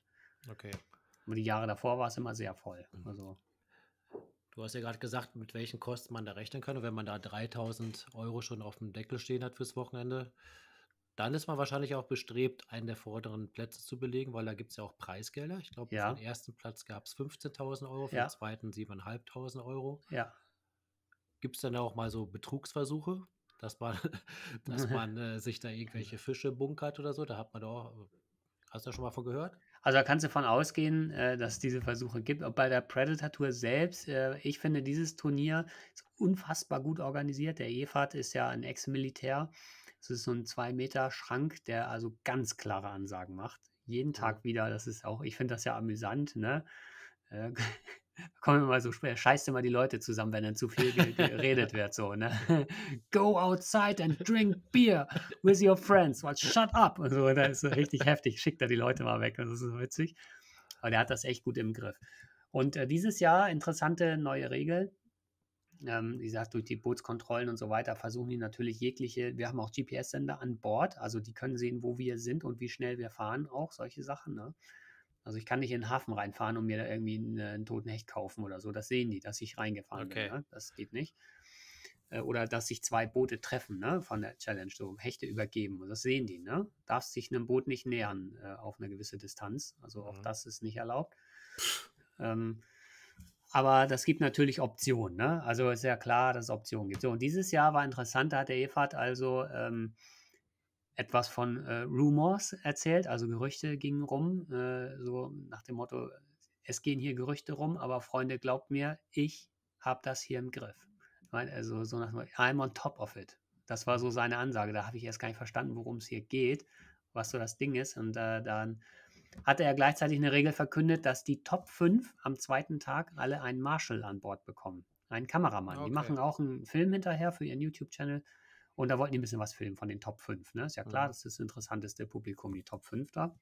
Okay. Aber die Jahre davor war es immer sehr voll. Mhm. Also. Du hast ja gerade gesagt, mit welchen Kosten man da rechnen kann. Und wenn man da 3000 Euro schon auf dem Deckel stehen hat fürs Wochenende, dann ist man wahrscheinlich auch bestrebt, einen der vorderen Plätze zu belegen, weil da gibt es ja auch Preisgelder. Ich glaube, ja. für den ersten Platz gab es 15.000 Euro, für ja. den zweiten 7.500 Euro. Ja. Gibt es dann auch mal so Betrugsversuche, dass man, <laughs> dass <laughs> man äh, sich da irgendwelche Fische bunkert oder so? Da hat man doch, hast du schon mal von gehört? Also da kannst du davon ausgehen, äh, dass es diese Versuche gibt. Auch bei der Predator Tour selbst, äh, ich finde dieses Turnier ist unfassbar gut organisiert. Der Efat ist ja ein Ex-Militär es ist so ein zwei Meter Schrank, der also ganz klare Ansagen macht. Jeden Tag wieder. Das ist auch, ich finde das ja amüsant, ne? Äh, <laughs> kommen immer so, scheißt immer die Leute zusammen, wenn dann zu viel geredet wird, so, ne? <laughs> Go outside and drink beer with your friends, but shut up. Und so, das ist richtig heftig, schickt er die Leute mal weg, das ist witzig. Aber der hat das echt gut im Griff. Und äh, dieses Jahr interessante neue Regel, ähm, wie gesagt, durch die Bootskontrollen und so weiter versuchen die natürlich jegliche, wir haben auch GPS-Sender an Bord, also die können sehen, wo wir sind und wie schnell wir fahren, auch solche Sachen. Ne? Also ich kann nicht in den Hafen reinfahren und mir da irgendwie einen, einen toten Hecht kaufen oder so. Das sehen die, dass ich reingefahren okay. bin. Ne? Das geht nicht. Äh, oder dass sich zwei Boote treffen, ne, von der Challenge, so Hechte übergeben. das sehen die, ne? Darfst sich einem Boot nicht nähern äh, auf eine gewisse Distanz. Also auch mhm. das ist nicht erlaubt. Ähm, aber das gibt natürlich Optionen. Ne? Also ist ja klar, dass es Optionen gibt. So, und dieses Jahr war interessant, da hat der EFAT also ähm, etwas von äh, Rumors erzählt, also Gerüchte gingen rum, äh, so nach dem Motto, es gehen hier Gerüchte rum, aber Freunde, glaubt mir, ich habe das hier im Griff. Also so nach dem Motto, I'm on top of it. Das war so seine Ansage. Da habe ich erst gar nicht verstanden, worum es hier geht, was so das Ding ist. Und äh, dann hatte er gleichzeitig eine Regel verkündet, dass die Top 5 am zweiten Tag alle einen Marshall an Bord bekommen. Einen Kameramann. Okay. Die machen auch einen Film hinterher für ihren YouTube-Channel. Und da wollten die ein bisschen was filmen von den Top 5. Ne? Ist ja klar, mhm. das ist das interessanteste Publikum, die Top 5 da.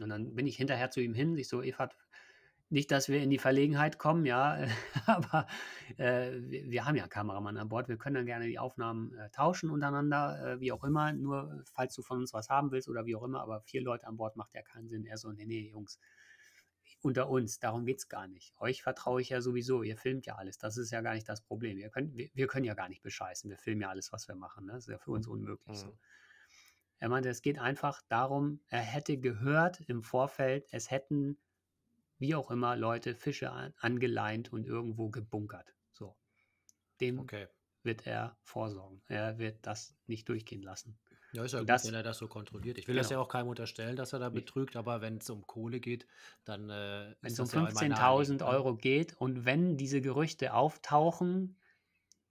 Und dann bin ich hinterher zu ihm hin, ich so, Eva, nicht, dass wir in die Verlegenheit kommen, ja, <laughs> aber äh, wir, wir, haben ja Kameramann an Bord. Wir können dann gerne die Aufnahmen äh, tauschen untereinander, äh, wie auch immer. Nur falls du von uns was haben willst oder wie auch immer, aber vier Leute an Bord macht ja keinen Sinn. Er so, nee, nee, Jungs, unter uns, darum geht es gar nicht. Euch vertraue ich ja sowieso, ihr filmt ja alles. Das ist ja gar nicht das Problem. Ihr könnt, wir, wir können ja gar nicht bescheißen. Wir filmen ja alles, was wir machen. Ne? Das ist ja für uns mhm. unmöglich. Mhm. So. Er meinte, es geht einfach darum, er hätte gehört im Vorfeld, es hätten wie auch immer Leute Fische an, angeleint und irgendwo gebunkert. So. Dem okay. wird er vorsorgen. Er wird das nicht durchgehen lassen. Ja, ist ja gut, das, wenn er das so kontrolliert. Ich will genau. das ja auch keinem unterstellen, dass er da betrügt, aber wenn es um Kohle geht, dann. Äh, wenn es um 15.000 ne? Euro geht und wenn diese Gerüchte auftauchen,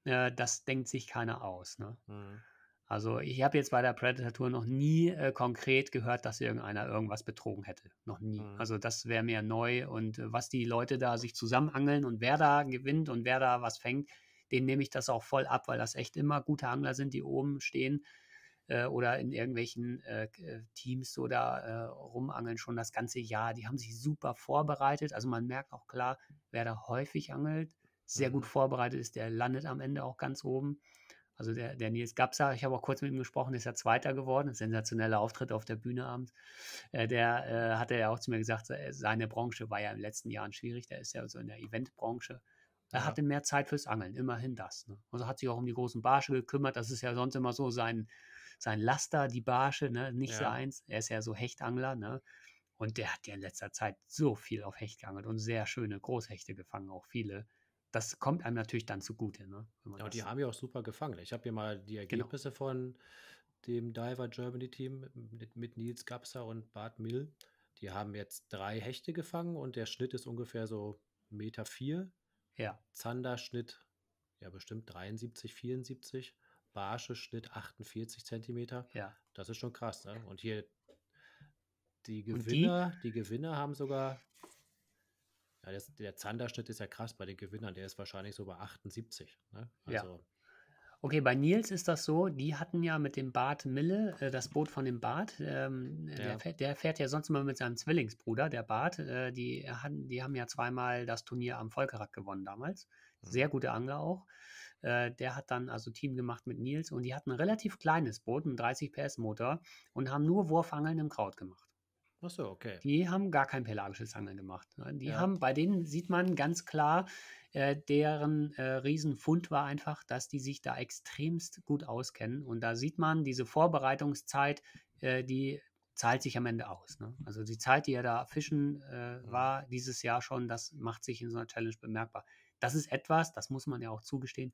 äh, das denkt sich keiner aus. Ne? Mhm. Also ich habe jetzt bei der Predator Tour noch nie äh, konkret gehört, dass irgendeiner irgendwas betrogen hätte. Noch nie. Mhm. Also das wäre mir neu. Und äh, was die Leute da sich zusammenangeln und wer da gewinnt und wer da was fängt, den nehme ich das auch voll ab, weil das echt immer gute Angler sind, die oben stehen äh, oder in irgendwelchen äh, äh, Teams so da äh, rumangeln schon das ganze Jahr. Die haben sich super vorbereitet. Also man merkt auch klar, wer da häufig angelt, sehr mhm. gut vorbereitet ist, der landet am Ende auch ganz oben. Also der, der Nils Gapsa, ich habe auch kurz mit ihm gesprochen, ist ja Zweiter geworden, sensationeller Auftritt auf der Bühne abends. Äh, der äh, hat ja auch zu mir gesagt, äh, seine Branche war ja in den letzten Jahren schwierig, der ist ja so in der Eventbranche. Er ja. hatte mehr Zeit fürs Angeln, immerhin das. Ne? Also hat sich auch um die großen Barsche gekümmert, das ist ja sonst immer so sein, sein Laster, die Barsche, ne? nicht ja. seins. Er ist ja so Hechtangler, ne? Und der hat ja in letzter Zeit so viel auf Hecht geangelt und sehr schöne Großhechte gefangen, auch viele das kommt einem natürlich dann zugute. Ne? ja, die haben ja auch super gefangen. Ich habe hier mal die genau. Ergebnisse genau. von dem Diver Germany Team mit, mit Nils Gapser und Bart Mill. Die haben jetzt drei Hechte gefangen und der Schnitt ist ungefähr so Meter vier. Ja. Zanderschnitt, ja, bestimmt 73, 74. Barsche Schnitt 48 Zentimeter. Ja. Das ist schon krass. Ne? Und hier die Gewinner, die? die? Gewinner haben sogar ja, das, der Zanderschnitt ist ja krass bei den Gewinnern, der ist wahrscheinlich so bei 78. Ne? Also, ja. Okay, bei Nils ist das so, die hatten ja mit dem Bart Mille, äh, das Boot von dem Bart, ähm, ja. der, fährt, der, fährt, ja sonst immer mit seinem Zwillingsbruder, der Bart, äh, die, hatten, die haben ja zweimal das Turnier am Volkerack gewonnen damals. Mhm. Sehr gute Angler auch. Äh, der hat dann also Team gemacht mit Nils und die hatten ein relativ kleines Boot, einen 30 PS Motor und haben nur Wurfangeln im Kraut gemacht. Ach so, okay. Die haben gar kein pelagisches Angeln gemacht. Ne? Die ja. haben, bei denen sieht man ganz klar, äh, deren äh, Riesenfund war einfach, dass die sich da extremst gut auskennen. Und da sieht man, diese Vorbereitungszeit, äh, die zahlt sich am Ende aus. Ne? Also die Zeit, die er da fischen äh, mhm. war dieses Jahr schon, das macht sich in so einer Challenge bemerkbar. Das ist etwas, das muss man ja auch zugestehen,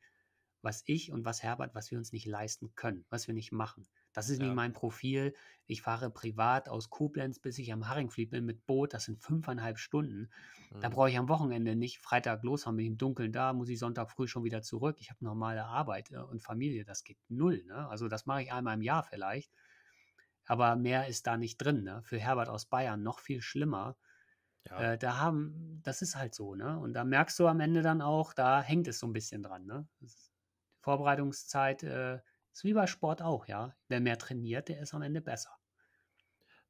was ich und was Herbert, was wir uns nicht leisten können, was wir nicht machen. Das ist ja. nicht mein Profil. Ich fahre privat aus Koblenz, bis ich am Haringfliet bin mit Boot. Das sind fünfeinhalb Stunden. Mhm. Da brauche ich am Wochenende nicht Freitag losfahren, bin ich im Dunkeln da, muss ich Sonntag früh schon wieder zurück. Ich habe normale Arbeit äh, und Familie. Das geht null. Ne? Also das mache ich einmal im Jahr vielleicht. Aber mehr ist da nicht drin. Ne? Für Herbert aus Bayern noch viel schlimmer. Ja. Äh, da haben, das ist halt so, ne? Und da merkst du am Ende dann auch, da hängt es so ein bisschen dran, ne? Vorbereitungszeit äh, ist wie bei Sport auch, ja. Wer mehr trainiert, der ist am Ende besser.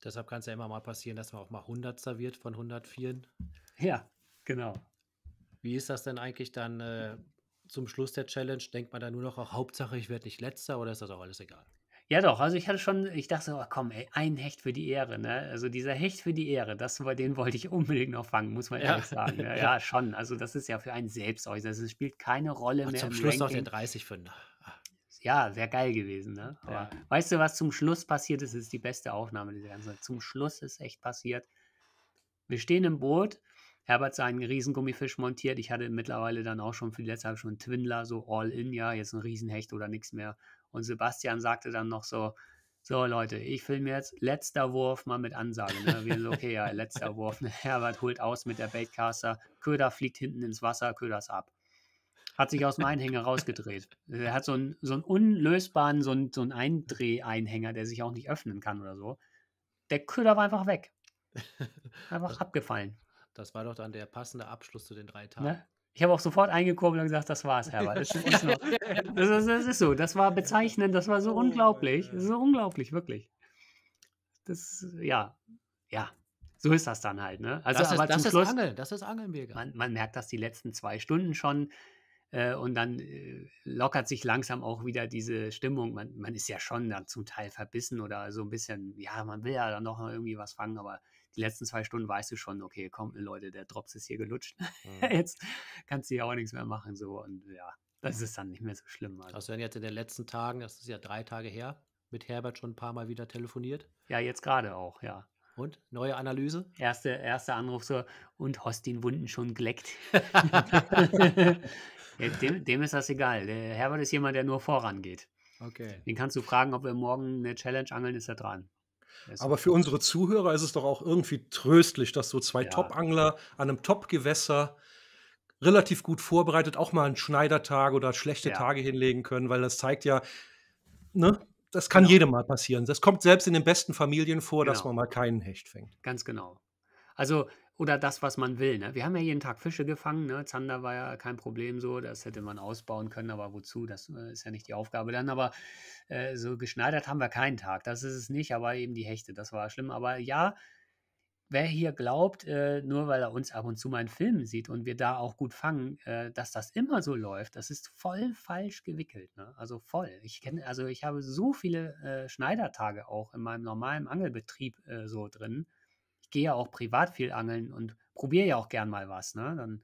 Deshalb kann es ja immer mal passieren, dass man auch mal 100 wird von 104. Ja, genau. Wie ist das denn eigentlich dann äh, zum Schluss der Challenge? Denkt man da nur noch, auch Hauptsache ich werde nicht letzter oder ist das auch alles egal? Ja, doch. Also ich hatte schon, ich dachte so, oh, komm, ey, ein Hecht für die Ehre, ne? Also dieser Hecht für die Ehre, das, den wollte ich unbedingt noch fangen, muss man ja. ehrlich sagen. Ne? <laughs> Ja, schon. Also das ist ja für einen selbst, also es spielt keine Rolle Und mehr. Zum Schluss Ranking. noch den 30 Finder ja, sehr geil gewesen. Ne? Aber ja. weißt du, was zum Schluss passiert ist? Das ist die beste Aufnahme dieser ganzen Zum Schluss ist echt passiert. Wir stehen im Boot. Herbert seinen Riesengummifisch montiert. Ich hatte mittlerweile dann auch schon für die letzte Zeit schon einen Twindler, so all in, ja, jetzt ein Riesenhecht oder nichts mehr. Und Sebastian sagte dann noch so, so Leute, ich filme jetzt letzter Wurf mal mit Ansage. Ne? Wir so, okay, ja, letzter <laughs> Wurf. Herbert holt aus mit der Baitcaster. Köder fliegt hinten ins Wasser, Köder ist ab hat sich aus dem Einhänger rausgedreht. Er hat so einen, so einen unlösbaren, so einen, so einen Eindreh-Einhänger, der sich auch nicht öffnen kann oder so. Der Köder war einfach weg. Einfach das, abgefallen. Das war doch dann der passende Abschluss zu den drei ne? Tagen. Ne? Ich habe auch sofort eingekurbelt und gesagt, das war's, Herbert. Das ist, das, ist, das ist, so, das war bezeichnend, das war so oh unglaublich. Das ist So unglaublich, wirklich. Das, ja, ja, so ist das dann halt. Ne? Also, das, ist, aber das zum ist Schluss, Angeln, das ist Angeln, man, man merkt das die letzten zwei Stunden schon. Äh, und dann äh, lockert sich langsam auch wieder diese Stimmung. Man, man ist ja schon dann zum Teil verbissen oder so ein bisschen, ja, man will ja dann noch irgendwie was fangen, aber die letzten zwei Stunden weißt du schon, okay, komm, Leute, der Drops ist hier gelutscht. <laughs> Mhm. Jetzt kannst du ja auch nichts mehr machen. So und ja, das ist dann nicht mehr so schlimm. Also. Hast du denn jetzt in den letzten Tagen, das ist ja drei Tage her, mit Herbert schon ein paar Mal wieder telefoniert? Ja, jetzt gerade auch, ja. Und? Neue Analyse? Erste, erster Anruf so, und hast den Wunden schon geleckt. <laughs> <laughs> Dem, dem ist das egal. Der Herbert ist jemand, der nur vorangeht. Okay. Den kannst du fragen, ob wir morgen eine Challenge angeln, ist er dran. Aber für unsere Zuhörer ist es doch auch irgendwie tröstlich, dass so zwei ja. Top-Angler an einem Top-Gewässer relativ gut vorbereitet auch mal einen Schneidertag oder schlechte ja. Tage hinlegen können, weil das zeigt ja, ne, das kann genau. jedem mal passieren. Das kommt selbst in den besten Familien vor, genau. dass man mal keinen Hecht fängt. Ganz genau. Also oder das, was man will. Ne? Wir haben ja jeden Tag Fische gefangen. Ne? Zander war ja kein Problem so, das hätte man ausbauen können, aber wozu? Das äh, ist ja nicht die Aufgabe dann. Aber äh, so geschneidert haben wir keinen Tag. Das ist es nicht, aber eben die Hechte, das war schlimm. Aber ja, wer hier glaubt, äh, nur weil er uns ab und zu mal in Filmen sieht und wir da auch gut fangen, äh, dass das immer so läuft, das ist voll falsch gewickelt. Ne? Also voll. Ich kenne, also ich habe so viele äh, Schneidertage auch in meinem normalen Angelbetrieb äh, so drin gehe ja auch privat viel angeln und probiere ja auch gern mal was. Ne? Dann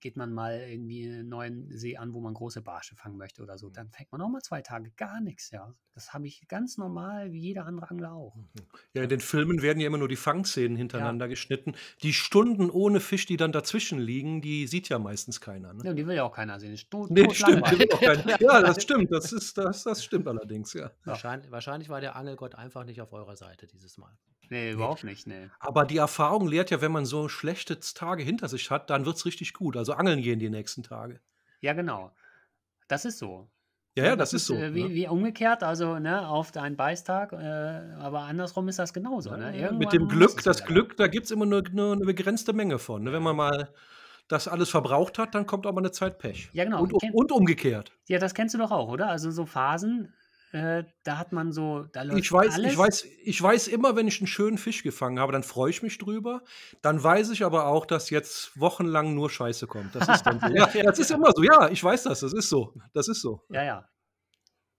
geht man mal irgendwie einen neuen See an, wo man große Barsche fangen möchte oder so, mhm. dann fängt man auch mal zwei Tage gar nichts, ja. Das habe ich ganz normal, wie jeder andere Angler auch. Mhm. Ja, in den Filmen werden ja immer nur die Fangszenen hintereinander ja. geschnitten. Die Stunden ohne Fisch, die dann dazwischen liegen, die sieht ja meistens keiner. Ne? Ja, die will ja auch keiner sehen. Sto nee, stimmt, Ja, das stimmt, das, ist, das, das stimmt allerdings, ja. Wahrscheinlich, wahrscheinlich war der Angelgott einfach nicht auf eurer Seite dieses Mal. Nee, überhaupt nicht, nee. Aber die Erfahrung lehrt ja, wenn man so schlechte Tage hinter sich hat, dann wird es richtig gut. Also also angeln gehen die nächsten Tage. Ja, genau. Das ist so. Ja, ja, das, das ist so. Äh, wie, ne? wie, umgekehrt, also ne, auf einen Beistag, äh, aber andersrum ist das genauso. Ne? Mit dem Glück, das Glück, da gibt es immer nur, nur, eine begrenzte Menge von. Ne? Wenn man mal das alles verbraucht hat, dann kommt auch mal eine Zeit Pech. Ja, genau. Und, und, umgekehrt. Ja, das kennst du doch auch, oder? Also so Phasen, äh, da hat man so, da läuft ich weiß, alles. Ich weiß, ich weiß immer, wenn ich einen schönen Fisch gefangen habe, dann freue ich mich drüber. Dann weiß ich aber auch, dass jetzt wochenlang nur Scheiße kommt. Das ist dann so. ja, das ist immer so. Ja, ich weiß das. Das ist so. Das ist so. Ja, ja.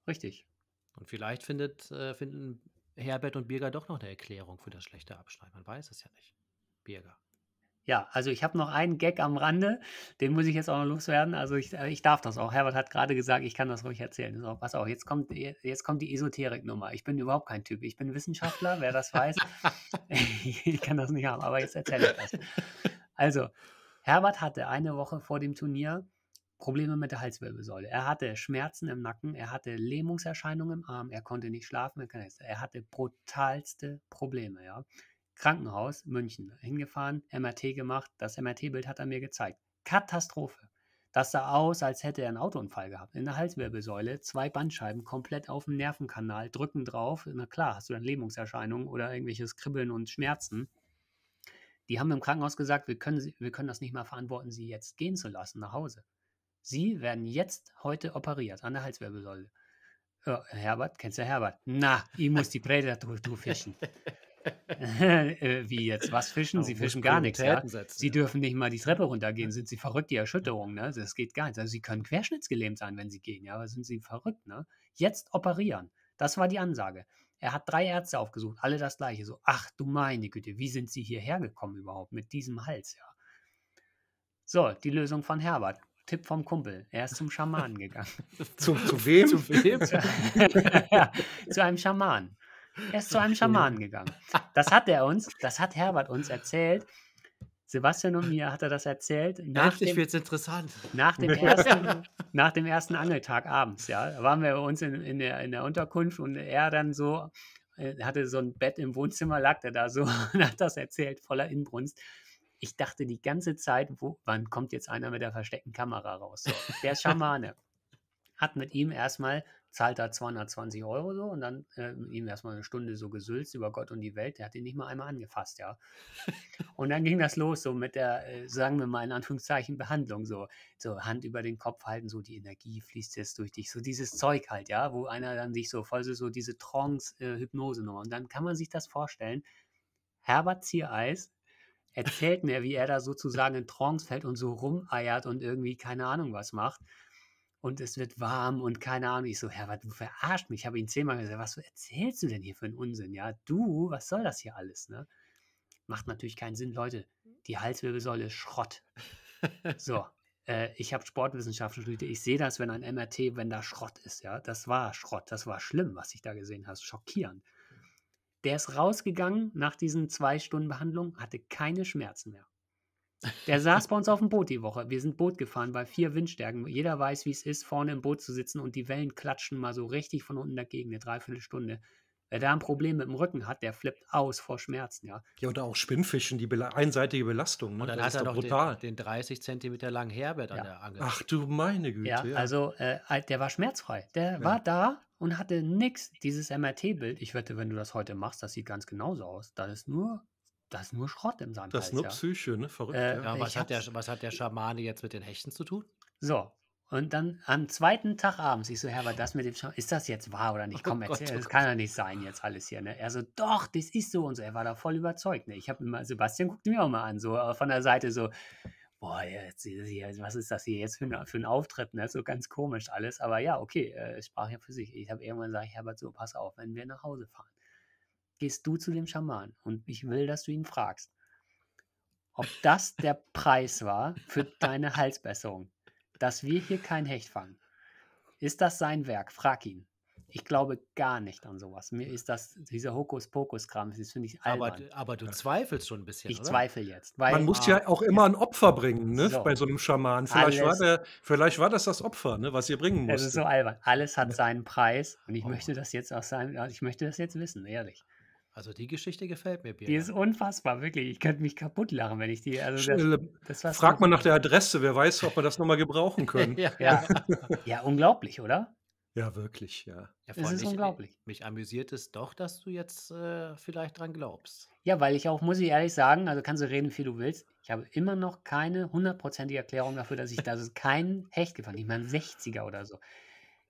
Richtig. Und vielleicht findet, äh, finden Herbert und Birger doch noch eine Erklärung für das schlechte Abschneiden. Man weiß es ja nicht. Birger. Ja, also ich habe noch einen Gag am Rande, den muss ich jetzt auch noch loswerden. Also ich, äh, ich darf das auch. Herbert hat gerade gesagt, ich kann das ruhig erzählen. So, pass auf, jetzt kommt, äh, jetzt kommt die Esoterik-Nummer. Ich bin überhaupt kein Typ. Ich bin Wissenschaftler, wer das weiß. <laughs> ich kann das nicht haben, aber jetzt erzähle ich das. Also, Herbert hatte eine Woche vor dem Turnier Probleme mit der Halswirbelsäule. Er hatte Schmerzen im Nacken, er hatte Lähmungserscheinungen im Arm, er konnte nicht schlafen, er hatte brutalste Probleme, ja. Krankenhaus München hingefahren, MRT gemacht. Das MRT-Bild hat er mir gezeigt. Katastrophe. Das sah aus, als hätte er einen Autounfall gehabt. In der Halswirbelsäule, zwei Bandscheiben komplett auf dem Nervenkanal, drücken drauf. Na klar, hast du dann Lähmungserscheinungen oder irgendwelches Kribbeln und Schmerzen. Die haben im Krankenhaus gesagt, wir können, wir können das nicht mal verantworten, sie jetzt gehen zu lassen nach Hause. Sie werden jetzt heute operiert an der Halswirbelsäule. Oh, Herbert, kennst du Herbert? Na, ich muss die Predator fischen. <laughs> <laughs> Äh, wie jetzt? Was fischen? Sie fischen gar nichts. Ja? Sie dürfen nicht mal die Treppe runtergehen. Sind sie verrückt? Die Erschütterung, ne? Das geht gar nicht. Also sie können querschnittsgelähmt sein, wenn sie gehen, ja, aber sind sie verrückt, ne? Jetzt operieren. Das war die Ansage. Er hat drei Ärzte aufgesucht, alle das gleiche. So, ach du meine Güte, wie sind sie hierher gekommen überhaupt mit diesem Hals, ja? So, die Lösung von Herbert. Tipp vom Kumpel. Er ist zum Schamanen gegangen. <laughs> zu, zu wem? zu, wem? <laughs> zu einem Schamanen. Er ist <laughs> zu einem Schamanen gegangen. <laughs> Das hat er uns, das hat Herbert uns erzählt. Sebastian und mir hat er das erzählt. Nach Endlich wird es interessant. Nach dem, <laughs> ersten, nach dem ersten Angeltag abends, ja. Da waren wir bei uns in, in, der, in der Unterkunft und er dann so, äh, hatte so ein Bett im Wohnzimmer, lag er da so und hat das erzählt, voller Inbrunst. Ich dachte die ganze Zeit, wo, wann kommt jetzt einer mit der versteckten Kamera raus? So, der Schamane hat mit ihm erstmal zahlt da 220 Euro so und dann äh, ihm erstmal eine Stunde so gesülzt über Gott und die Welt. Der hat ihn nicht mal einmal angefasst, ja. und dann ging das los so mit der, äh, sagen wir mal in Anführungszeichen, Behandlung so. So Hand über den Kopf halten, so die Energie fließt jetzt durch dich. So dieses Zeug halt, ja, wo einer dann sich so voll so, so diese Trance-Hypnose äh, Und dann kann man sich das vorstellen. Herbert Ziereis erzählt mir, wie er da sozusagen in Trance fällt und so rumeiert und irgendwie keine Ahnung was macht und es wird warm und keine Ahnung. Ich so, Herr, was, du verarscht mich. Ich habe ihn zehnmal gesagt, was erzählst du denn hier für einen Unsinn? Ja, du, was soll das hier alles? Ne? Macht natürlich keinen Sinn, Leute. Die Halswirbelsäule ist Schrott. so, äh, ich habe Sportwissenschaften studiert. Ich sehe das, wenn ein MRT, wenn da Schrott ist. Ja, das war Schrott. Das war schlimm, was ich da gesehen habe. Schockierend. Der ist rausgegangen nach diesen zwei Stunden Behandlung, hatte keine Schmerzen mehr. Der saß bei uns auf dem Boot die Woche. Wir sind Boot gefahren bei vier Windstärken. Jeder weiß, wie es ist, vorne im Boot zu sitzen und die Wellen klatschen mal so richtig von unten dagegen, eine Dreiviertelstunde. Wer da ein Problem mit dem Rücken hat, der flippt aus vor Schmerzen, ja. Ja, oder auch Spinnfischen, die bela einseitige Belastung. Ne? Und dann das hat er doch brutal. Den, den 30 Zentimeter langen Herbert ja. an der Angel. Ach du meine Güte. Ja, ja. also äh, der war schmerzfrei. Der ja. war da und hatte nichts. Dieses MRT-Bild, ich wette, wenn du das heute machst, das sieht ganz genauso aus. Da ist nur das ist nur Schrott im Sand. Das ist nur ja. Psyche, ne? Verrückt. Äh, ja, was, hat der, was hat der Schamane jetzt mit den Hechten zu tun? So. Und dann am zweiten Tag abends, ich so, Herbert, das mit dem Schamane, ist das jetzt wahr oder nicht? Oh Komm, oh Gott, das kann ja nicht sein jetzt alles hier, ne? Er so, doch, das ist so und so. Er war da voll überzeugt, ne? Ich habe immer, Sebastian guckte mir auch mal an, so äh, von der Seite so, boah, jetzt, jetzt, was ist das hier jetzt für ein, für ein Auftritt? Ne? So ganz komisch alles. Aber ja, okay, äh, es sprach ja für sich. Ich habe irgendwann gesagt, Herbert, so, pass auf, wenn wir nach Hause fahren, gehst du zu dem Schaman und ich will, dass du ihn fragst, ob das der Preis war für deine Halsbesserung, dass wir hier kein Hecht fangen. Ist das sein Werk? Frag ihn. Ich glaube gar nicht an sowas. Mir ist das, dieser Hokuspokus-Kram, das finde ich Aber, aber, du zweifelst schon ein bisschen, Ich oder? zweifle jetzt. Man muss ah, ja auch immer ein Opfer bringen, ne? So. Bei so einem Schaman. Vielleicht war, der, vielleicht war, das das Opfer, ne? was ihr bringen musst. Das ist so albern. Alles hat seinen Preis und ich oh. möchte das jetzt auch sein, also ich möchte das jetzt wissen, ehrlich. Also die Geschichte gefällt mir, Björn. Die ist unfassbar, wirklich. Ich könnte mich kaputt lachen, wenn ich die. Also das, das Frag mal nach der Adresse, wer weiß, ob wir das nochmal gebrauchen <laughs> können. ja. Ja. <laughs> ja. unglaublich, oder? Ja, wirklich, ja. ja das ist mich, unglaublich. Mich amüsiert es doch, dass du jetzt äh, vielleicht dran glaubst. Ja, weil ich auch, muss ich ehrlich sagen, also kannst du reden, wie du willst. Ich habe immer noch keine hundertprozentige Erklärung dafür, dass ich da keinen Hecht gefangen habe. Ich meine, 60er oder so.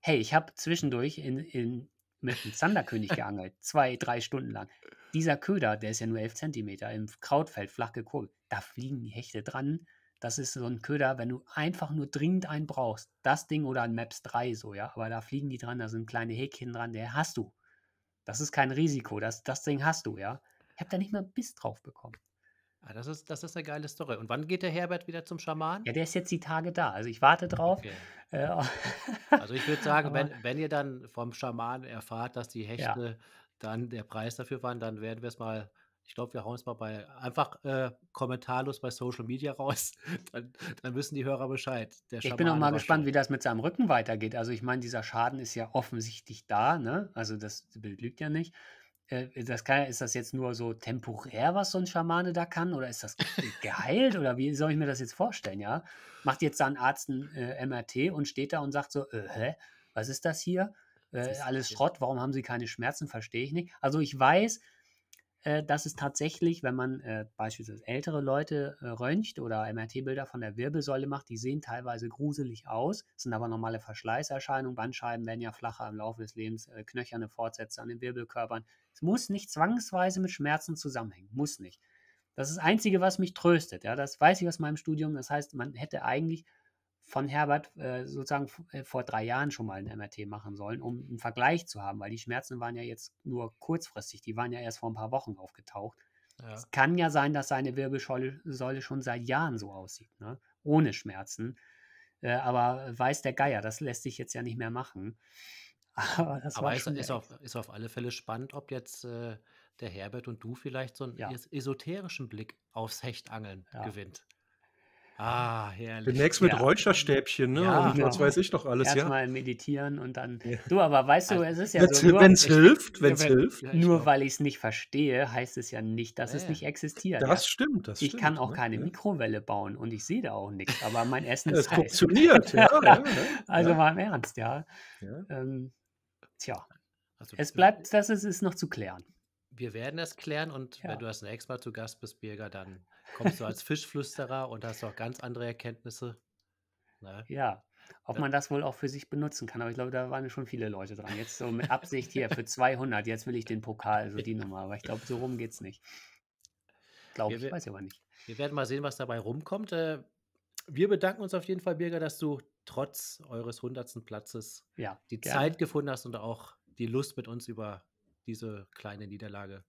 Hey, ich habe zwischendurch in, in mit dem Zanderkönig geangelt, zwei, drei Stunden lang. Dieser Köder, der ist ja nur elf Zentimeter im Krautfeld flach gekurbelt, da fliegen die Hechte dran. Das ist so ein Köder, wenn du einfach nur dringend einen brauchst. Das Ding oder ein Maps 3 so, ja. Aber da fliegen die dran, da sind kleine Häkchen dran, der hast du. Das ist kein Risiko, das, das Ding hast du, ja. Ich habe da nicht mal Biss drauf bekommen. Ah, das ist, das ist eine geile Story. Und wann geht der Herbert wieder zum Schaman? Ja, der ist jetzt die Tage da. Also ich warte drauf. Okay. Äh, <laughs> also ich würde sagen, wenn, wenn ihr dann vom Schaman erfahrt, dass die Hechte ja. dann der Preis dafür waren, dann werden wir es mal ich glaube, wir hauen es mal bei einfach äh, kommentarlos bei Social Media raus. <laughs> Dann, dann wissen die Hörer Bescheid. ich bin auch mal gespannt, wie das mit seinem Rücken weitergeht. Also ich meine, dieser Schaden ist ja offensichtlich da. Ne? Also das Bild lügt ja nicht. Äh, äh, das kann, ist das jetzt nur so temporär, was so ein Schamane da kann? Oder ist das geheilt? oder wie soll ich mir das jetzt vorstellen, ja? Macht jetzt da ein Arzt ein äh, MRT und steht da und sagt so, äh, hä, was ist das hier? Äh, alles Schrott, warum haben sie keine Schmerzen, verstehe ich nicht. Also ich weiß, äh, dass es tatsächlich, wenn man äh, beispielsweise ältere Leute äh, röntgt oder MRT-Bilder von der Wirbelsäule macht, die sehen teilweise gruselig aus, sind aber normale Verschleißerscheinungen. Bandscheiben werden ja flacher im Laufe des Lebens, äh, knöcherne Fortsätze an den Wirbelkörpern. Es muss nicht zwangsweise mit Schmerzen zusammenhängen, muss nicht. Das ist das Einzige, was mich tröstet. Ja, das weiß ich aus meinem Studium. Das heißt, man hätte eigentlich von Herbert äh, sozusagen äh, vor drei Jahren schon mal ein MRT machen sollen, um einen Vergleich zu haben, weil die Schmerzen waren ja jetzt nur kurzfristig, die waren ja erst vor ein paar Wochen aufgetaucht. Ja. Es kann ja sein, dass seine Wirbelsäule schon seit Jahren so aussieht, ne? ohne Schmerzen. Äh, aber weiß der Geier, das lässt sich jetzt ja nicht mehr machen. <laughs> Aber, das aber ist, ist, auf, ist, auf, alle Fälle spannend, ob jetzt äh, der Herbert und du vielleicht so einen ja. esoterischen Blick aufs Hechtangeln ja. gewinnt. Ah, herrlich. Demnächst mit ja. Räucherstäbchen, ne? Ja, und was weiß ich doch alles, Erst ja. Erstmal meditieren und dann. Du, aber weißt du, also, es ist ja wenn's, so. Nur, wenn's hilft, wenn es hilft. Nur weil ich es nicht verstehe, heißt es ja nicht, dass ja, es nicht existiert. Das stimmt, das ich stimmt. kann auch ne? keine Mikrowelle bauen und ich sehe da auch nichts, aber mein Essen ist. Es funktioniert, ja, <laughs> ne? Also mal im Ernst, ja. Ähm, tja. Also, es bleibt, das ist, ist noch zu klären wir werden das klären und ja. wenn du das nächste Mal zu Gast bist, Birger, dann kommst du als Fischflüsterer und hast auch ganz andere Erkenntnisse. Ne? Ja, ob man das wohl auch für sich benutzen kann. Aber ich glaube, da waren schon viele Leute dran. Jetzt so mit Absicht hier für 200, jetzt will ich den Pokal, also die Nummer. Aber ich glaube, so rum geht es nicht. Glaube ich, weiß ich aber nicht. Wir werden mal sehen, was dabei rumkommt. Äh, wir bedanken uns auf jeden Fall, Birger, dass du trotz eures 100. Platzes ja, die gerne. Zeit gefunden hast und auch die Lust mit uns über diese kleine Niederlage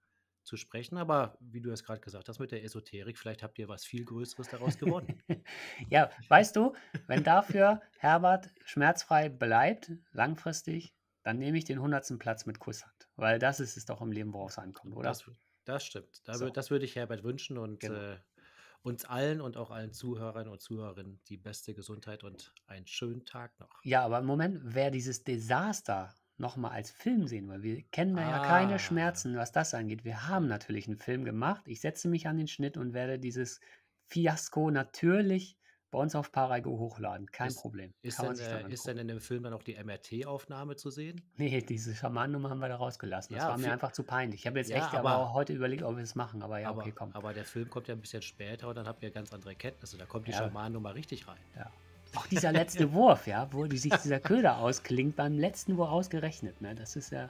zu sprechen. Aber wie du es gerade gesagt hast mit der Esoterik, vielleicht habt ihr was viel Größeres daraus gewonnen. <laughs> ja, weißt du, wenn dafür Herbert schmerzfrei bleibt, langfristig, dann nehme ich den 100. Platz mit Kusshand. Weil das ist es doch im Leben, worauf es ankommt, oder? Das, das stimmt. Da so. das würde ich Herbert wünschen und genau. äh, uns allen und auch allen Zuhörern und Zuhörerinnen die beste Gesundheit und einen schönen Tag noch. Ja, aber im Moment wäre dieses Desaster nochmal als Film sehen, weil wir kennen da ja keine ah. Schmerzen, was das angeht. Wir haben natürlich einen Film gemacht. Ich setze mich an den Schnitt und werde dieses Fiasko natürlich bei uns auf Paraigo hochladen. Kein ist, Problem. Ist denn, äh, ist, denn, in dem Film dann auch die MRT-Aufnahme zu sehen? Nee, diese Schamannummer haben wir da rausgelassen. Das ja, war mir einfach zu peinlich. Ich habe jetzt ja, echt aber, aber, heute überlegt, ob wir es machen. Aber ja, aber, okay, komm. Aber der Film kommt ja ein bisschen später und dann habt ihr ganz andere Kenntnisse. Da kommt die ja. Schamannummer richtig rein. Ja. Auch dieser letzte <laughs> Wurf, ja, wo die sich dieser Köder ausklingt, beim letzten Wurf ausgerechnet, ne? Das ist ja.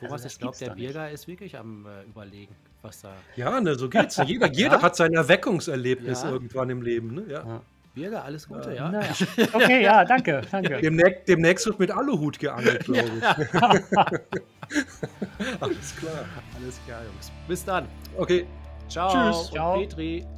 Also Thomas, also ich glaube, der Bierger ist wirklich am äh, Überlegen, was da. Ja, ne, so geht's. <laughs> Jeder, ja? hat sein Erweckungserlebnis ja. irgendwann im Leben, ne? ja. ja. Birger, alles Gute, äh, ja. ja. <laughs> Okay, ja, danke, danke. Demnächst, demnächst wird mit Aluhut geangelt, glaube ich. alles klar. Alles klar, Jungs. Bis dann. Okay. Ciao. Tschüss. Ciao. Petri.